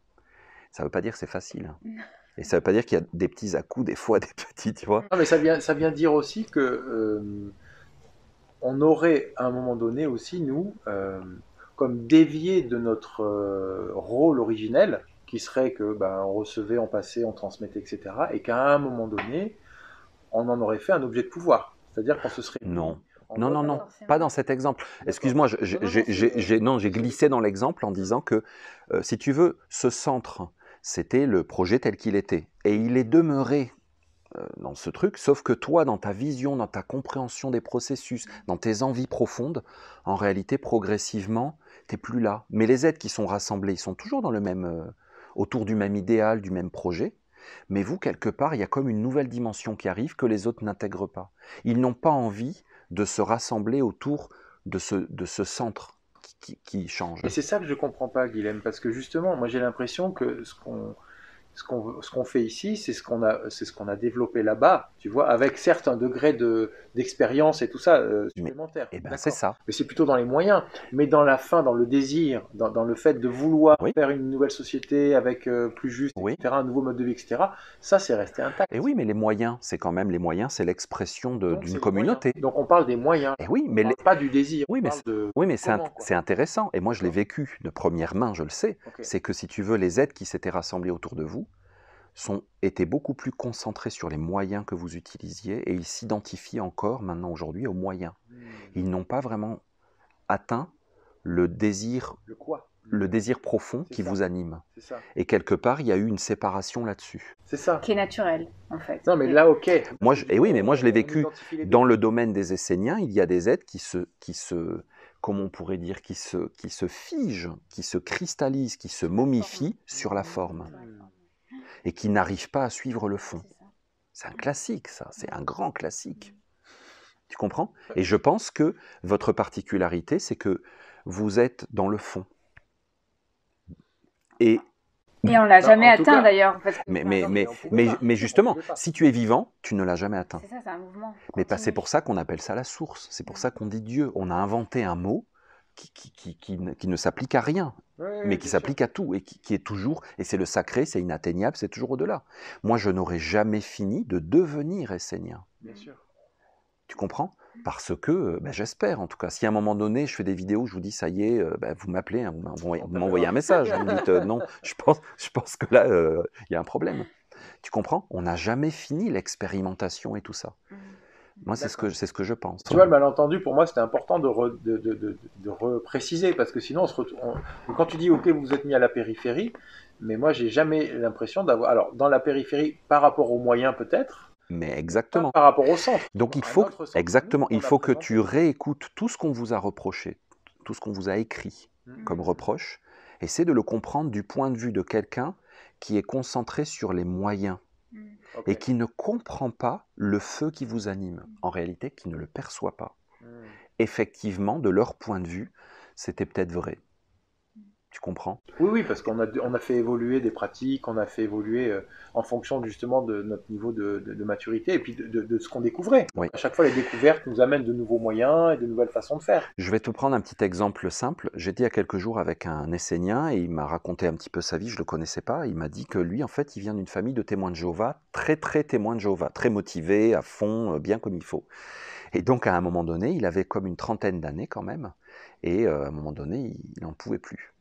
Ça ne veut pas dire que c'est facile. Hein. Et ça ne veut pas dire qu'il y a des petits à-coups, des fois des petits, tu vois. Non, mais ça vient, ça vient dire aussi que euh, on aurait, à un moment donné aussi, nous, euh, comme dévié de notre euh, rôle originel, qui serait que ben, on recevait, on passait, on transmettait, etc. Et qu'à un moment donné, on en aurait fait un objet de pouvoir. C'est-à-dire qu'on se serait... Non. Non, non, pas dans cet exemple. Excuse-moi, j'ai glissé dans l'exemple en disant que, euh, si tu veux, ce centre, c'était le projet tel qu'il était. Et il est demeuré euh, dans ce truc, sauf que toi, dans ta vision, dans ta compréhension des processus, mm. dans tes envies profondes, en réalité, progressivement, t'es plus là. Mais les êtres qui sont rassemblés, ils sont toujours dans le même, euh, autour du même idéal, du même projet, mais vous, quelque part, il y a comme une nouvelle dimension qui arrive que les autres n'intègrent pas. Ils n'ont pas envie de se rassembler autour de ce, centre qui, qui change. Et c'est ça que je ne comprends pas, Guilhem, parce que justement, moi j'ai l'impression que ce qu'on ce qu'on fait ici, c'est ce qu'on a c'est ce qu'on a développé là-bas, tu vois, avec certes un degré de d'expérience et tout ça euh, supplémentaire. Mais, eh ben, c'est ça. Mais c'est plutôt dans les moyens, mais dans la fin, dans le désir, dans, le fait de vouloir faire une nouvelle société avec euh, plus juste, oui. un nouveau mode de vie, etc. Ça, c'est resté intact. Et eh oui, mais les moyens, c'est quand même les moyens, c'est l'expression d'une communauté. Donc on parle des moyens. Et eh oui, mais pas du désir. Oui, mais oui, mais c'est intéressant. Et moi, je l'ai vécu de première main, je le sais. C'est que si tu veux, les aides qui s'étaient rassemblées autour de vous sont, étaient beaucoup plus concentrés sur les moyens que vous utilisiez et ils s'identifient encore maintenant aujourd'hui aux moyens. Hmm. Ils n'ont pas vraiment atteint le désir, le, désir profond qui vous anime. Et quelque part, il y a eu une séparation là-dessus. C'est ça. Qui est naturelle, en fait. Non, mais là, ok. Moi, et eh oui, mais moi, je l'ai vécu dans le domaine des Esséniens. Il y a des êtres qui se, qui se, comme on pourrait dire, qui se, qui se figent, qui se cristallisent, qui se momifient sur la mmh. forme. Mmh et qui n'arrive pas à suivre le fond. C'est un classique, ça, c'est un grand classique. Tu comprends Et je pense que votre particularité, c'est que vous êtes dans le fond. Et, et on l'a bah, jamais atteint d'ailleurs. Mais, justement, si tu es vivant, tu ne l'as jamais atteint. C'est ça, c'est Mais bah, c'est pour ça qu'on appelle ça la source. C'est pour ça qu'on dit Dieu. On a inventé un mot qui, ne, s'applique à rien, mais qui s'applique à tout, et qui, est toujours, et c'est le sacré, c'est inatteignable, c'est toujours au-delà. Moi, je n'aurais jamais fini de devenir essénien. Bien sûr. Tu comprends Parce que, ben, j'espère en tout cas, si à un moment donné, je fais des vidéos, je vous dis, ça y est, euh, ben, vous m'appelez, hein, vous m'envoyez un message, hein, vous me dites, euh, non, je pense, je pense que là, euh, il y a un problème. Tu comprends On n'a jamais fini l'expérimentation et tout ça. Mmh. Moi, c'est ce, que, c'est ce que je pense. Tu vois, le malentendu, pour moi, c'était important de, de, repréciser, parce que sinon, quand tu dis, OK, vous vous êtes mis à la périphérie, mais moi, j'ai jamais l'impression d'avoir. Alors, dans la périphérie, par rapport aux moyens, peut-être. Mais exactement. Par rapport au centre. Donc, il faut, exactement, il faut que tu réécoutes tout ce qu'on vous a reproché, tout ce qu'on vous a écrit hmm. comme reproche, et c'est de le comprendre du point de vue de quelqu'un qui est concentré sur les moyens et qui ne comprend pas le feu qui vous anime, en réalité, qui ne le perçoit pas. Hmm. Effectivement, de leur point de vue, c'était peut-être vrai. Tu comprends Oui, oui, parce qu'on a, on a fait évoluer des pratiques, on a fait évoluer euh, en fonction justement de notre niveau de, maturité et puis de, ce qu'on découvrait. À chaque fois, les découvertes nous amènent de nouveaux moyens et de nouvelles façons de faire. Je vais te prendre un petit exemple simple. J'étais il y a quelques jours avec un Essénien et il m'a raconté un petit peu sa vie, je ne le connaissais pas. Il m'a dit que lui, en fait, il vient d'une famille de témoins de Jéhovah, très très témoins de Jéhovah, très motivés, à fond, euh, bien comme il faut. Et donc, à un moment donné, il avait comme une trentaine d'années quand même. Et euh, à un moment donné, il n'en pouvait plus.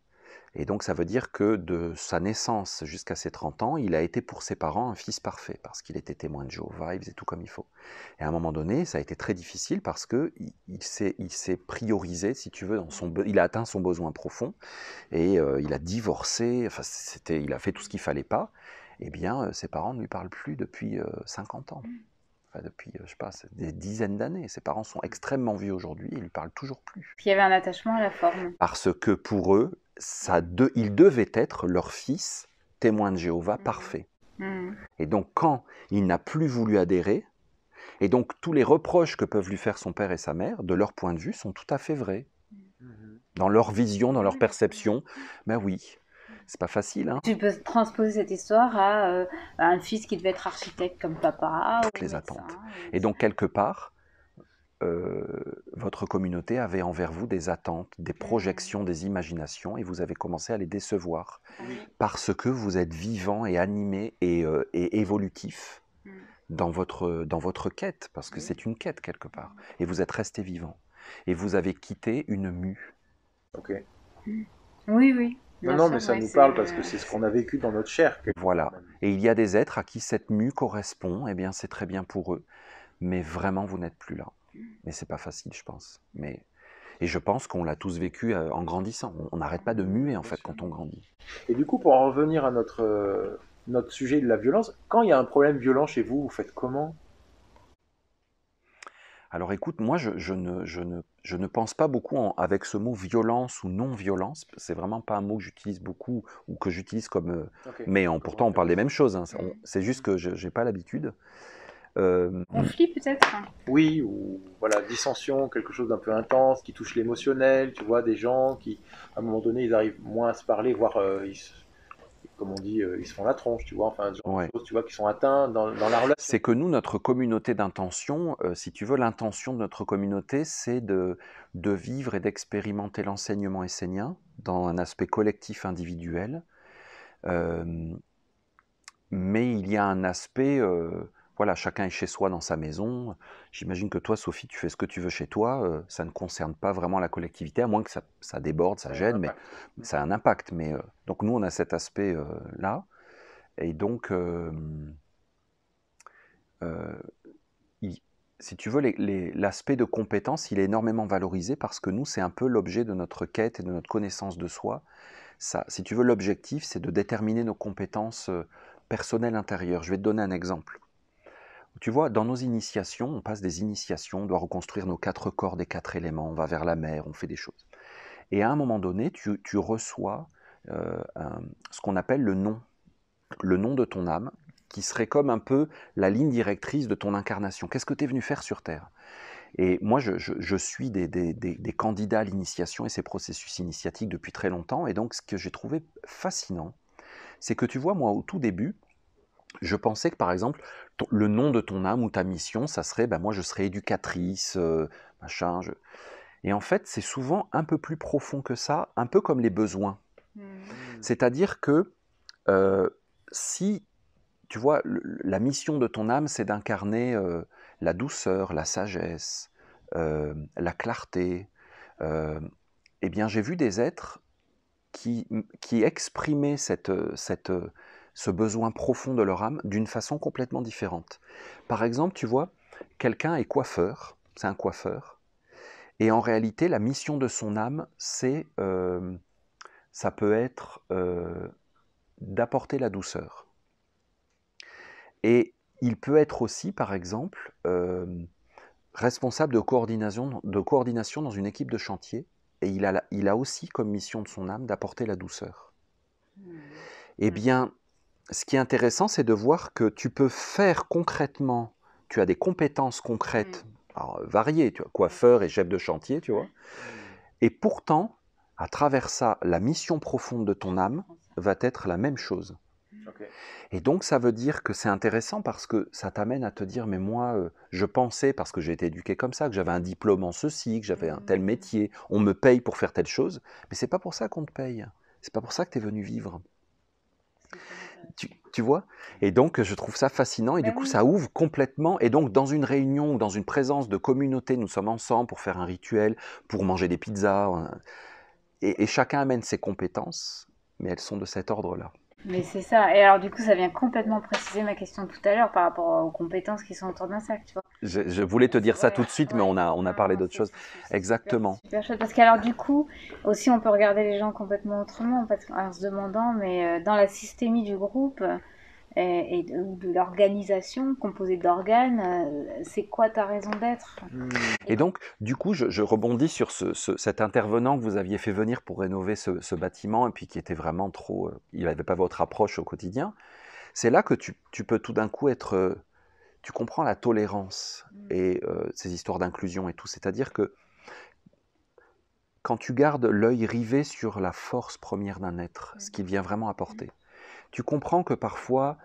Et donc ça veut dire que de sa naissance jusqu'à ses 30 ans, il a été pour ses parents un fils parfait, parce qu'il était témoin de Jéhovah, il faisait tout comme il faut. Et à un moment donné, ça a été très difficile parce que il, s'est, il s'est priorisé, si tu veux, dans son, il a atteint son besoin profond, et euh, il a divorcé, enfin, c'était, il a fait tout ce qu'il fallait pas. Eh bien, euh, ses parents ne lui parlent plus depuis 50 euh, ans. Mmh. Enfin, depuis, je sais pas, des dizaines d'années. Ses parents sont extrêmement vieux aujourd'hui, ils lui parlent toujours plus. Puis il y avait un attachement à la forme. Parce que pour eux, ça il devait être leur fils, témoin de Jéhovah mhm. parfait. Mhm. Et donc quand il n'a plus voulu adhérer, et donc tous les reproches que peuvent lui faire son père et sa mère, de leur point de vue, sont tout à fait vrais. Mhm. Dans leur vision, dans leur perception, ben oui, c'est pas facile. Hein. Tu peux transposer cette histoire euh, à, un fils qui devait être architecte comme papa. Toutes les attentes. Et donc quelque part, euh, votre communauté avait envers vous des attentes, des projections, des imaginations, et vous avez commencé à les décevoir parce que vous êtes vivant et animé et, euh, évolutif mm. dans, votre, dans votre quête, parce que c'est une quête quelque part, mm. et vous êtes resté vivant, et vous avez quitté une mue. Ok. Mm. Oui, oui. Non, non, mais ça nous parle parce que c'est ce qu'on a vécu dans notre chair. Voilà. Et il y a des êtres à qui cette mue correspond, et eh bien c'est très bien pour eux, mais vraiment vous n'êtes plus là. Mais c'est pas facile, je pense. Mais et je pense qu'on l'a tous vécu euh, en grandissant. On n'arrête pas de muer en fait quand on grandit. Et du coup, pour en revenir à notre euh, notre sujet de la violence, quand il y a un problème violent chez vous, vous faites comment alors écoute, moi je, ne, je, ne, pense pas beaucoup avec ce mot violence ou non-violence. C'est vraiment pas un mot que j'utilise beaucoup ou que j'utilise comme. Euh, mais en, pourtant on parle des mêmes choses. Hein. Mmh. C'est juste que je n'ai pas l'habitude. Euh, Conflit peut-être hein. Oui, ou voilà, dissension, quelque chose d'un peu intense, qui touche l'émotionnel, tu vois, des gens qui, à un moment donné, ils arrivent moins à se parler, voire euh, comme on dit, euh, ils se font la tronche, tu vois, enfin, des choses, tu vois, qui sont atteints dans, dans la relation. C'est que nous, notre communauté d'intention, si tu veux, l'intention de notre communauté, c'est de, de vivre et d'expérimenter l'enseignement essénien dans un aspect collectif individuel. mais il y a un aspect voilà, chacun est chez soi dans sa maison. J'imagine que toi, Sophie, tu fais ce que tu veux chez toi. Euh, ça ne concerne pas vraiment la collectivité, à moins que ça, déborde, ça gêne, mais, ça a un impact. Mais euh, donc nous, on a cet aspect euh, là, et donc, si tu veux, l'aspect de compétence, il est énormément valorisé parce que nous, c'est un peu l'objet de notre quête et de notre connaissance de soi. si tu veux, l'objectif, c'est de déterminer nos compétences personnelles intérieures. Je vais te donner un exemple tu vois, dans nos initiations, on passe des initiations, on doit reconstruire nos quatre corps des quatre éléments, on va vers la mer, on fait des choses. Et à un moment donné, tu, reçois euh, ce qu'on appelle le nom, le nom de ton âme, qui serait comme un peu la ligne directrice de ton incarnation. Qu'est-ce que tu es venu faire sur Terre Et moi, je, suis des, des, candidats à l'initiation et ces processus initiatiques depuis très longtemps. Et donc, ce que j'ai trouvé fascinant, c'est que tu vois, moi, au tout début, je pensais que par exemple, le nom de ton âme ou ta mission, ça serait, ben moi je serais éducatrice, euh, machin. Et en fait, c'est souvent un peu plus profond que ça, un peu comme les besoins. Mmh. C'est-à-dire que euh, si, tu vois, la mission de ton âme, c'est d'incarner euh, la douceur, la sagesse, la clarté, eh bien j'ai vu des êtres qui, qui exprimaient cette, cette ce besoin profond de leur âme d'une façon complètement différente. Par exemple, tu vois, quelqu'un est coiffeur, c'est un coiffeur, et en réalité, la mission de son âme, c'est, euh, ça peut être euh, d'apporter la douceur. Et il peut être aussi, par exemple, euh, responsable de coordination, de coordination dans une équipe de chantier, et il a, il a aussi comme mission de son âme d'apporter la douceur. Mmh. Eh bien, ce qui est intéressant, c'est de voir que tu peux faire concrètement, tu as des compétences concrètes, mm. euh, variées, tu as mm. coiffeur et chef de chantier, tu vois. Mm. Et pourtant, à travers ça, la mission profonde de ton âme va être la même chose. Et donc ça veut dire que c'est intéressant parce que ça t'amène à te dire mais moi euh, je pensais parce que j'ai été éduqué comme ça que j'avais un diplôme en ceci, que j'avais un tel métier, on me paye pour faire telle chose, mais c'est pas pour ça qu'on te paye. C'est pas pour ça que tu es venu vivre. Tu, vois Et donc, je trouve ça fascinant. Et du ben coup, ça ouvre complètement. Et donc, dans une réunion, ou dans une présence de communauté, nous sommes ensemble pour faire un rituel, pour manger des pizzas. Euh, et chacun amène ses compétences, mais elles sont de cet ordre-là. Mais c'est ça. Et alors, du coup, ça vient complètement préciser ma question tout à l'heure par rapport aux compétences qui sont autour d'un cercle, tu vois. Je, voulais te dire ça tout de suite, mais on a, on a ah, parlé d'autres choses. Exactement. Super, chouette. Parce qu'alors, du coup, aussi, on peut regarder les gens complètement autrement, en se demandant, mais euh, dans la systémie du groupe, euh, et, de, l'organisation composée d'organes, euh, c'est quoi ta raison d'être Et donc, du coup, je, rebondis sur cet intervenant que vous aviez fait venir pour rénover ce, bâtiment, et puis qui était vraiment trop... Euh, il n'avait pas votre approche au quotidien. C'est là que tu, peux tout d'un coup être... tu comprends la tolérance mm. et ces histoires d'inclusion et tout. C'est-à-dire que quand tu gardes l'œil rivé sur la force première d'un être, ce mm. qu'il vient vraiment apporter, mm tu comprends que parfois,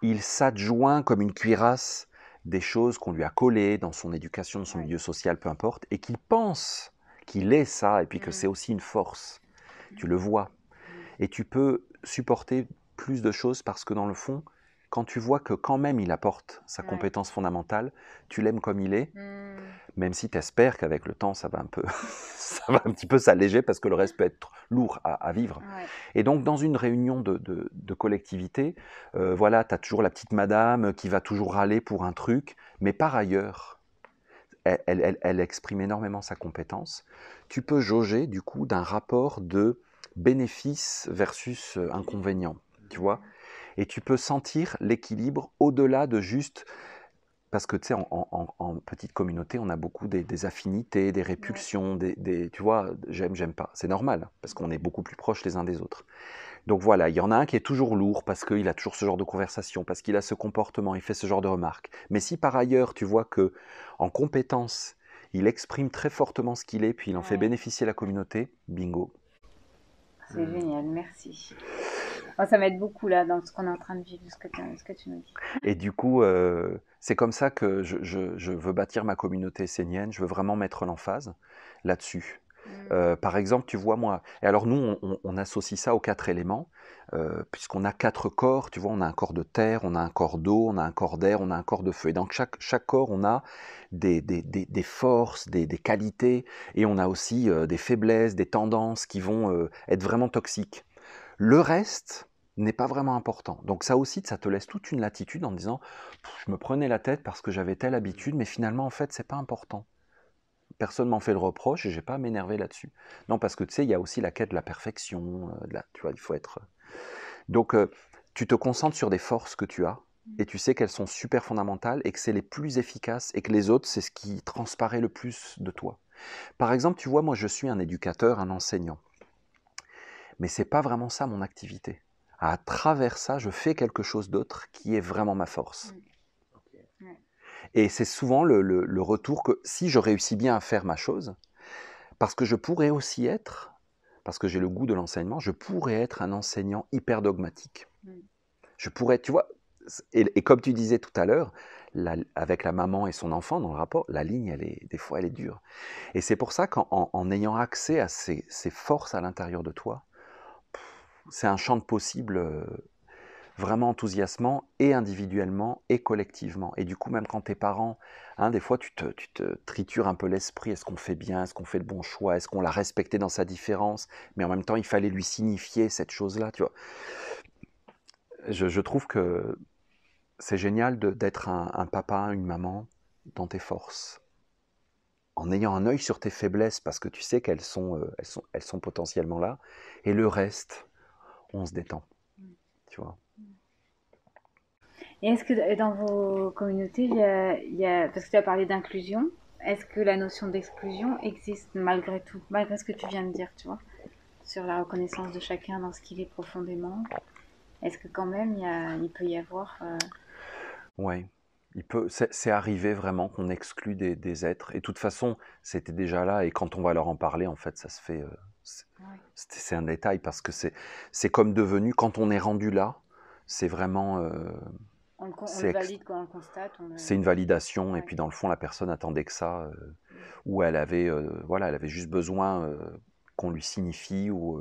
il s'adjoint comme une cuirasse des choses qu'on lui a collées dans son éducation, dans son milieu social, peu importe, et qu'il pense qu'il est ça, et puis que mm. c'est aussi une force. Mm. Tu le vois. Mm. Et tu peux supporter plus de choses parce que dans le fond, quand tu vois que quand même il apporte sa compétence fondamentale, tu l'aimes comme il est, hmm. même si tu espères qu'avec le temps ça va un peu, ça va un petit peu s'alléger parce que le reste peut être lourd à, vivre. Et donc dans une réunion de, collectivité, euh, voilà, tu as toujours la petite madame qui va toujours râler pour un truc, mais par ailleurs, elle, elle exprime énormément sa compétence. Tu peux jauger du coup d'un rapport de bénéfice versus euh, inconvénient, tu vois et tu peux sentir l'équilibre au-delà de juste parce que tu sais, en, petite communauté, on a beaucoup des, affinités, des répulsions, des, tu vois, j'aime, j'aime pas. C'est normal, parce qu'on est beaucoup plus proches les uns des autres. Donc voilà, il y en a un qui est toujours lourd, parce qu'il a toujours ce genre de conversation, parce qu'il a ce comportement, il fait ce genre de remarques. Mais si par ailleurs, tu vois que, en compétence, il exprime très fortement ce qu'il est, puis il en fait bénéficier la communauté, bingo. C'est hmm. génial, merci ça m'aide beaucoup là dans ce qu'on est en train de vivre, ce que tu, nous dis. Et du coup, euh, c'est comme ça que je, veux bâtir ma communauté essénienne. Je veux vraiment mettre l'emphase là-dessus. Mm. Euh, par exemple, tu vois, moi, et alors nous, on, associe ça aux quatre éléments, euh, puisqu'on a quatre corps, tu vois, on a un corps de terre, on a un corps d'eau, on a un corps d'air, on a un corps de feu. Et donc chaque, chaque corps, on a des, forces, des, qualités, et on a aussi des faiblesses, des tendances qui vont être vraiment toxiques. Le reste n'est pas vraiment important. Donc ça aussi, ça te laisse toute une latitude en disant, je me prenais la tête parce que j'avais telle habitude, mais finalement, en fait, c'est pas important. Personne m'en fait le reproche et j'ai pas à m'énerver là-dessus. Non, parce que tu sais, il y a aussi la quête de la perfection. Euh, tu vois, il faut être. Euh. Donc, euh, tu te concentres sur des forces que tu as et tu sais qu'elles sont super fondamentales et que c'est les plus efficaces et que les autres, c'est ce qui transparaît le plus de toi. Par exemple, tu vois, moi, je suis un éducateur, un enseignant mais c'est pas vraiment ça mon activité. À travers ça, je fais quelque chose d'autre qui est vraiment ma force. Et c'est souvent le, retour que si je réussis bien à faire ma chose, parce que je pourrais aussi être, parce que j'ai le goût de l'enseignement, je pourrais être un enseignant hyper dogmatique. Je pourrais, tu vois, et, comme tu disais tout à l'heure, avec la maman et son enfant dans le rapport, la ligne, elle est, des fois, elle est dure. Et c'est pour ça qu'en ayant accès à ces forces à l'intérieur de toi, c'est un champ de possible euh, vraiment enthousiasmant et individuellement et collectivement. Et du coup, même quand tes parents, hein, des fois, tu te, tritures un peu l'esprit. Est-ce qu'on fait bien Est-ce qu'on fait le bon choix Est-ce qu'on l'a respecté dans sa différence Mais en même temps, il fallait lui signifier cette chose-là, tu vois. Je, trouve que c'est génial d'être un, papa, une maman dans tes forces en ayant un œil sur tes faiblesses parce que tu sais qu'elles euh, elles sont potentiellement là, et le reste, on se détend. Tu vois. Et est-ce que dans vos communautés, il y a, parce que tu as parlé d'inclusion, est-ce que la notion d'exclusion existe malgré tout, malgré ce que tu viens de dire, tu vois, sur la reconnaissance de chacun dans ce qu'il est profondément Est-ce que quand même il, peut y avoir euh... Ouais, il peut. C'est arrivé vraiment qu'on exclut des, des, êtres. Et de toute façon, c'était déjà là. Et quand on va leur en parler, en fait, ça se fait, euh, c'est un détail parce que c'est comme devenu, quand on est rendu là, c'est vraiment. Euh, valide quand constate. C'est une validation, et puis dans le fond, la personne attendait que ça, euh, mm. ou elle avait, euh, voilà, elle avait juste besoin qu'on lui signifie, ou,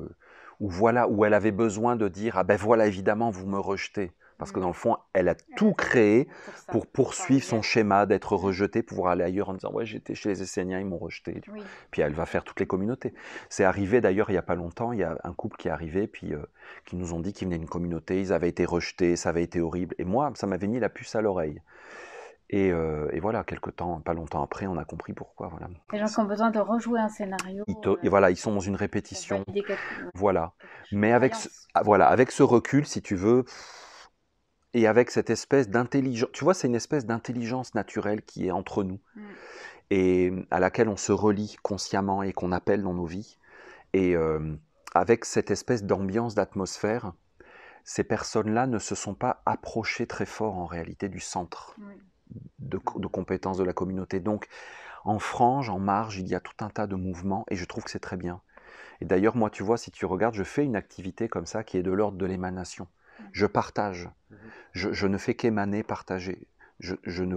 voilà, ou elle avait besoin de dire Ah ben voilà, évidemment, vous me rejetez. Parce que mmh. dans le fond, elle a tout créé pour poursuivre son schéma d'être rejetée, pouvoir aller ailleurs en disant Ouais, j'étais chez les Esséniens, ils m'ont rejeté. Puis elle va faire toutes les communautés. C'est arrivé d'ailleurs il n'y a pas longtemps, il y a un couple qui est arrivé, puis euh, qui nous ont dit qu'ils venaient d'une communauté, ils avaient été rejetés, ça avait été horrible. Et moi, ça m'avait mis la puce à l'oreille. Et, euh, voilà, quelques temps, pas longtemps après, on a compris pourquoi. Voilà. Les gens ont besoin de rejouer un scénario. Euh, et voilà, ils sont dans une répétition. Voilà. Mais avec ah, voilà, avec ce recul, si tu veux, et avec cette espèce d'intelligence. Tu vois, c'est une espèce d'intelligence naturelle qui est entre nous mm. et à laquelle on se relie consciemment et qu'on appelle dans nos vies. Et euh, avec cette espèce d'ambiance, d'atmosphère, ces personnes-là ne se sont pas approchées très fort en réalité du centre de compétences de la communauté. Donc, en frange, en marge, il y a tout un tas de mouvements et je trouve que c'est très bien. Et d'ailleurs, moi, tu vois, si tu regardes, je fais une activité comme ça qui est de l'ordre de l'émanation. Je partage. Je, ne fais qu'émaner, partager. Je, ne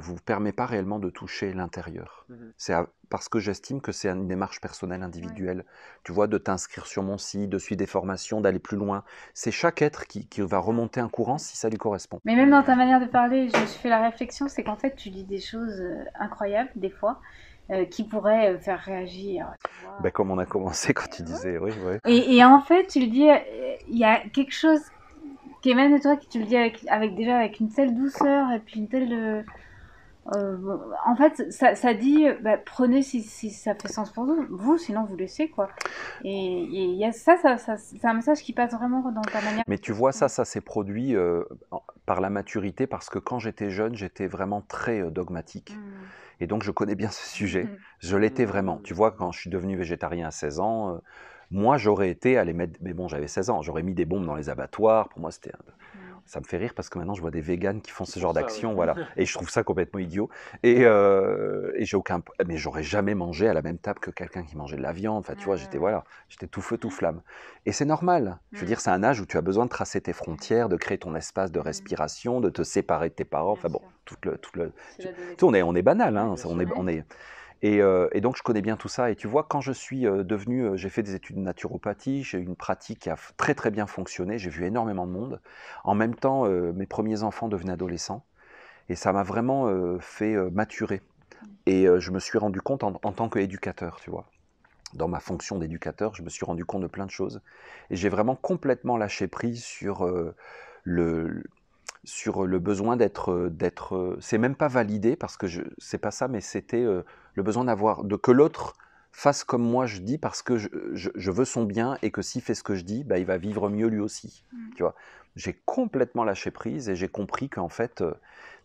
vous, permets pas réellement de toucher l'intérieur. Mhm. C'est parce que j'estime que c'est une démarche personnelle individuelle. Tu vois, de t'inscrire sur mon site, de suivre des formations, d'aller plus loin. C'est chaque être qui, va remonter un courant si ça lui correspond. Mais même dans ta manière de parler, je, je fais la réflexion, c'est qu'en fait, tu dis des choses euh, incroyables des fois. Euh, qui pourrait euh, faire réagir. Ben comme on a commencé quand tu disais, oui. oui. Et, en fait, tu le dis, euh, il y a quelque chose qui émane de toi, que tu le dis avec, déjà avec une telle douceur et puis une telle. en fait, ça, dit, bah, prenez si, ça fait sens pour vous, vous, sinon vous laissez quoi. Et, ça, c'est un message qui passe vraiment dans ta manière. Mais tu vois, ça, ça s'est produit par la maturité, parce que quand j'étais jeune, j'étais vraiment très dogmatique. Mm. Et donc, je connais bien ce sujet. Mmh. Je l'étais mmh. vraiment. Tu vois, quand je suis devenu végétarien à 16 ans, euh, moi, j'aurais été à les mettre. Mais bon, j'avais 16 ans. J'aurais mis des bombes dans les abattoirs. Pour moi, c'était. Un... Ça me fait rire parce que maintenant je vois des véganes qui font ce genre d'action, voilà. Et je trouve ça complètement idiot. Et, euh, j'ai aucun, mais j'aurais jamais mangé à la même table que quelqu'un qui mangeait de la viande. Enfin, tu vois, j'étais ah. voilà, j'étais tout feu tout mm. flamme. Et c'est normal. Je veux mm. dire, c'est un âge où tu as besoin de tracer tes frontières, de créer ton espace de mm. respiration, de te séparer de tes parents. Enfin bon, tout le, tout le, on est, on banal, hein. On est, on est hein. Euh, et, donc, je connais bien tout ça. Et tu vois, quand je suis euh, devenu, euh, j'ai fait des études de naturopathie, j'ai eu une pratique qui a très très bien fonctionné, j'ai vu énormément de monde. En même temps, mes premiers enfants devenaient adolescents. Et ça m'a vraiment fait maturer. Et je me suis rendu compte en, en tant qu'éducateur, tu vois. Dans ma fonction d'éducateur, je me suis rendu compte de plein de choses. Et j'ai vraiment complètement lâché prise sur le, sur le besoin d'être euh, d'être euh, c'est même pas validé parce que je c'est pas ça mais c'était euh, le besoin d'avoir de que l'autre fasse comme moi je dis parce que je, veux son bien et que s'il fait ce que je dis bah, il va vivre mieux lui aussi mmh. tu vois j'ai complètement lâché prise et j'ai compris qu'en fait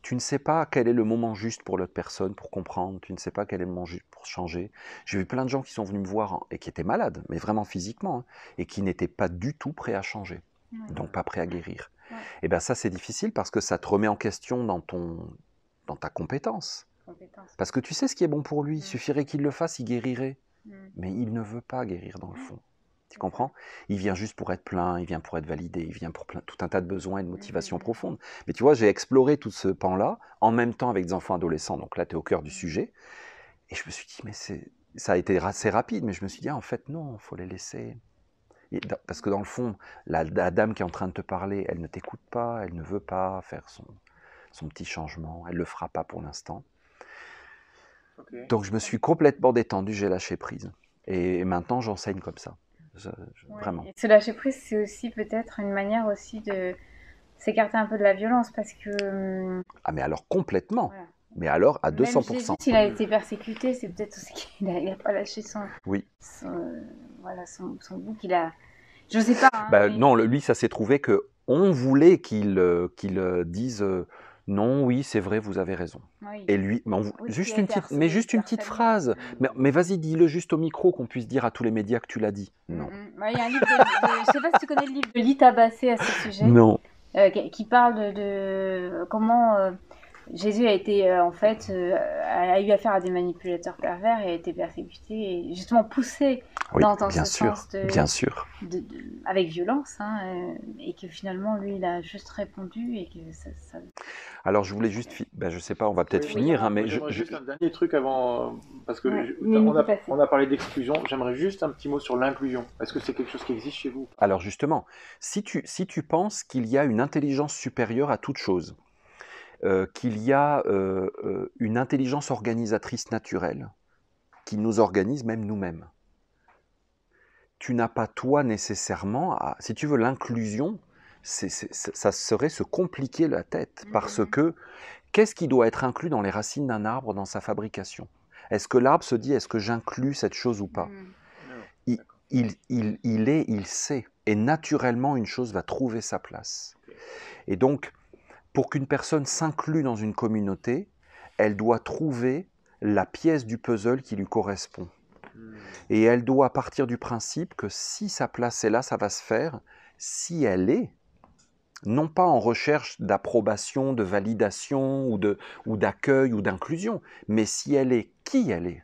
tu ne sais pas quel est le moment juste pour l'autre personne pour comprendre tu ne sais pas quel est le moment juste pour changer j'ai vu plein de gens qui sont venus me voir et qui étaient malades mais vraiment physiquement hein, et qui n'étaient pas du tout prêts à changer donc pas prêts à guérir et eh bien ça c'est difficile parce que ça te remet en question dans, ta compétence. Parce que tu sais ce qui est bon pour lui, mm. suffirait qu'il le fasse, il guérirait. Mm. Mais il ne veut pas guérir dans le mm. fond. Tu comprends Il vient juste pour être plein, il vient pour être validé, il vient pour plein, tout un tas de besoins et de motivations profondes. Mais tu vois, j'ai exploré tout ce pan-là, en même temps avec des enfants adolescents, donc là, tu es au cœur du sujet. Et je me suis dit, mais ça a été assez rapide, mais je me suis dit, ah, en fait, non, il faut les laisser. Parce que dans le fond, la, dame qui est en train de te parler, elle ne t'écoute pas, elle ne veut pas faire son, son petit changement, elle ne le fera pas pour l'instant. Donc je me suis complètement détendu, j'ai lâché prise. Et maintenant, j'enseigne comme ça. Vraiment. Et se lâcher prise, c'est aussi peut-être une manière aussi de s'écarter un peu de la violence parce que. Hum, ah, mais alors complètement Mais alors à 200%. Même s'il a été persécuté, c'est peut-être aussi qu'il n'a pas lâché son. Oui. Euh, voilà, son, son qu'il a. Je ne sais pas. Hein, bah, non, lui, ça s'est trouvé que on voulait qu'il euh, qu'il euh, dise euh, non, oui, c'est vrai, vous avez raison. Et lui, mais, juste une petite, mais juste une petite phrase. Mais, mais vas-y, dis-le juste au micro qu'on puisse dire à tous les médias que tu l'as dit. Mm, non. Mm. il y a un livre de, de, je sais pas si tu connais le livre de Lita Tabassé à ce sujet. Non. qui parle de comment Jésus a été euh, en fait euh, a eu affaire à des manipulateurs pervers et a été persécuté et justement poussé dans, dans bien sûr, sens de, bien sûr. avec violence hein, euh, et que finalement lui il a juste répondu et que alors je voulais juste Je ben, bah, je sais pas on va peut-être finir hein, mais juste un dernier truc avant parce que on, a, on, a, parlé d'exclusion j'aimerais juste un petit mot sur l'inclusion est-ce que c'est quelque chose qui existe chez vous alors justement si tu si tu penses qu'il y a une intelligence supérieure à toute chose euh, qu'il y a euh, euh, une intelligence organisatrice naturelle qui nous organise même nous-mêmes. Tu n'as pas toi nécessairement, si tu veux l'inclusion, ça serait se compliquer la tête mmh parce que qu'est-ce qui doit être inclus dans les racines d'un arbre dans sa fabrication Est-ce que l'arbre se dit est-ce que j'inclus cette chose ou pas mmh. il, est, il sait. Et naturellement, une chose va trouver sa place. Et donc, pour qu'une personne s'inclue dans une communauté, elle doit trouver la pièce du puzzle qui lui correspond. Hmm. Et elle doit partir du principe que si sa place est là, ça va se faire, si elle est, non pas en recherche d'approbation, de validation ou d'accueil ou d'inclusion, mais si elle est qui elle est.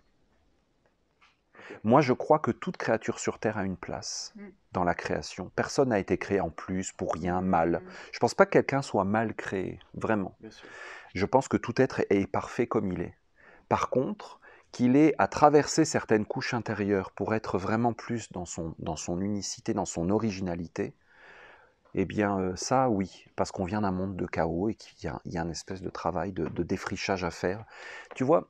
Moi, je crois que toute créature sur Terre a une place mm. dans la création. Personne n'a été créé en plus, pour rien, mal. Mm. Je ne pense pas que quelqu'un soit mal créé, vraiment. Je pense que tout être est parfait comme il est. Par contre, qu'il ait à traverser certaines couches intérieures pour être vraiment plus dans son, dans son unicité, dans son originalité, eh bien euh, ça oui, parce qu'on vient d'un monde de chaos et qu'il y, a, un espèce de travail de défrichage à faire. Tu vois,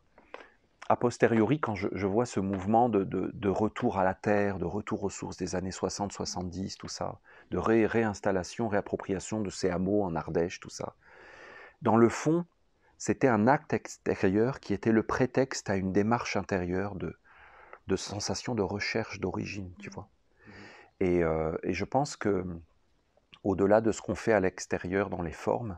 a posteriori, quand je, vois ce mouvement de, retour à la terre, de retour aux sources des années 60, 70, tout ça, de réinstallation, réappropriation de ces hameaux en Ardèche, tout ça, dans le fond, c'était un acte extérieur qui était le prétexte à une démarche intérieure de, sensation de recherche d'origine, tu vois. Mmh. Et, euh, et, je pense que, au-delà de ce qu'on fait à l'extérieur dans les formes,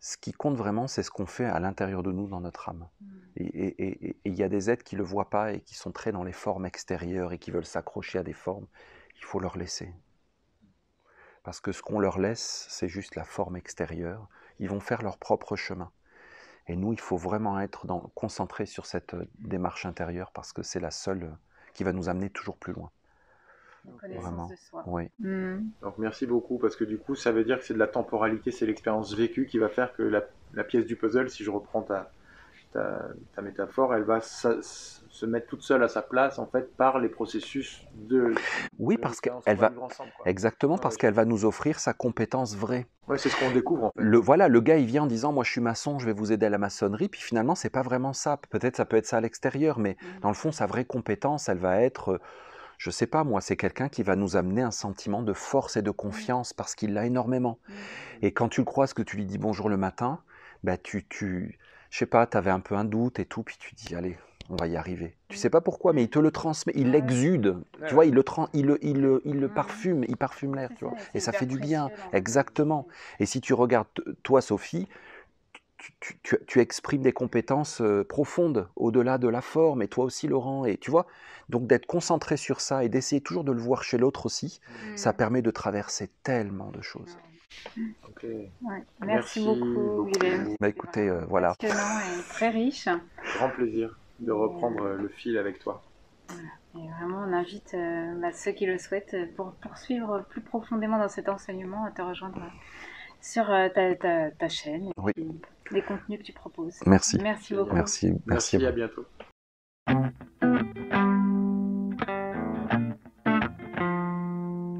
ce qui compte vraiment, c'est ce qu'on fait à l'intérieur de nous, dans notre âme. Mm. Et il y a des êtres qui ne le voient pas et qui sont très dans les formes extérieures et qui veulent s'accrocher à des formes. Il faut leur laisser. Parce que ce qu'on leur laisse, c'est juste la forme extérieure. Ils vont faire leur propre chemin. Et nous, il faut vraiment être dans, concentré sur cette euh, mm. démarche intérieure parce que c'est la seule euh, qui va nous amener toujours plus loin vraiment. De Oui. Hmm. Donc merci beaucoup parce que du coup ça veut dire que c'est de la temporalité, c'est l'expérience vécue qui va faire que la, la pièce du puzzle, si je reprends ta, ta, métaphore, elle va se mettre toute seule à sa place en fait par les processus de oui parce qu'elle va exactement ah parce qu'elle va nous offrir sa compétence vraie ouais, c'est ce qu'on découvre en fait. le voilà le gars il vient en disant moi je suis maçon je vais vous aider à la maçonnerie puis finalement c'est pas vraiment ça peut-être ça peut être ça à l'extérieur mais hmm. dans le fond sa vraie compétence elle va être euh, je sais pas moi, c'est quelqu'un qui va nous amener un sentiment de force et de confiance parce qu'il l'a énormément. Et quand tu le croises, que tu lui dis bonjour le matin, bah tu, tu, je sais pas, tu avais un peu un doute et tout, puis tu dis allez, on va y arriver. Tu sais pas pourquoi, mais il te le transmet, il l'exude. Tu vois, il le, il il le, il le parfume, il parfume l'air, tu vois. Et ça fait du bien, exactement. Et si tu regardes toi, Sophie, tu, exprimes des compétences euh, profondes au-delà de la forme, et toi aussi, Laurent. Et tu vois, donc d'être concentré sur ça et d'essayer toujours de le voir chez l'autre aussi, mm. ça permet de traverser tellement de choses. Merci, beaucoup, Guillaume. Bah, écoutez, euh, voilà. très riche. Grand plaisir de reprendre euh, le fil avec toi. Et vraiment, on invite bah, ceux qui le souhaitent pour poursuivre plus profondément dans cet enseignement à te rejoindre sur ta, chaîne. Oui. Les contenus que tu proposes. Merci. Merci beaucoup. Merci. Merci, merci à bientôt.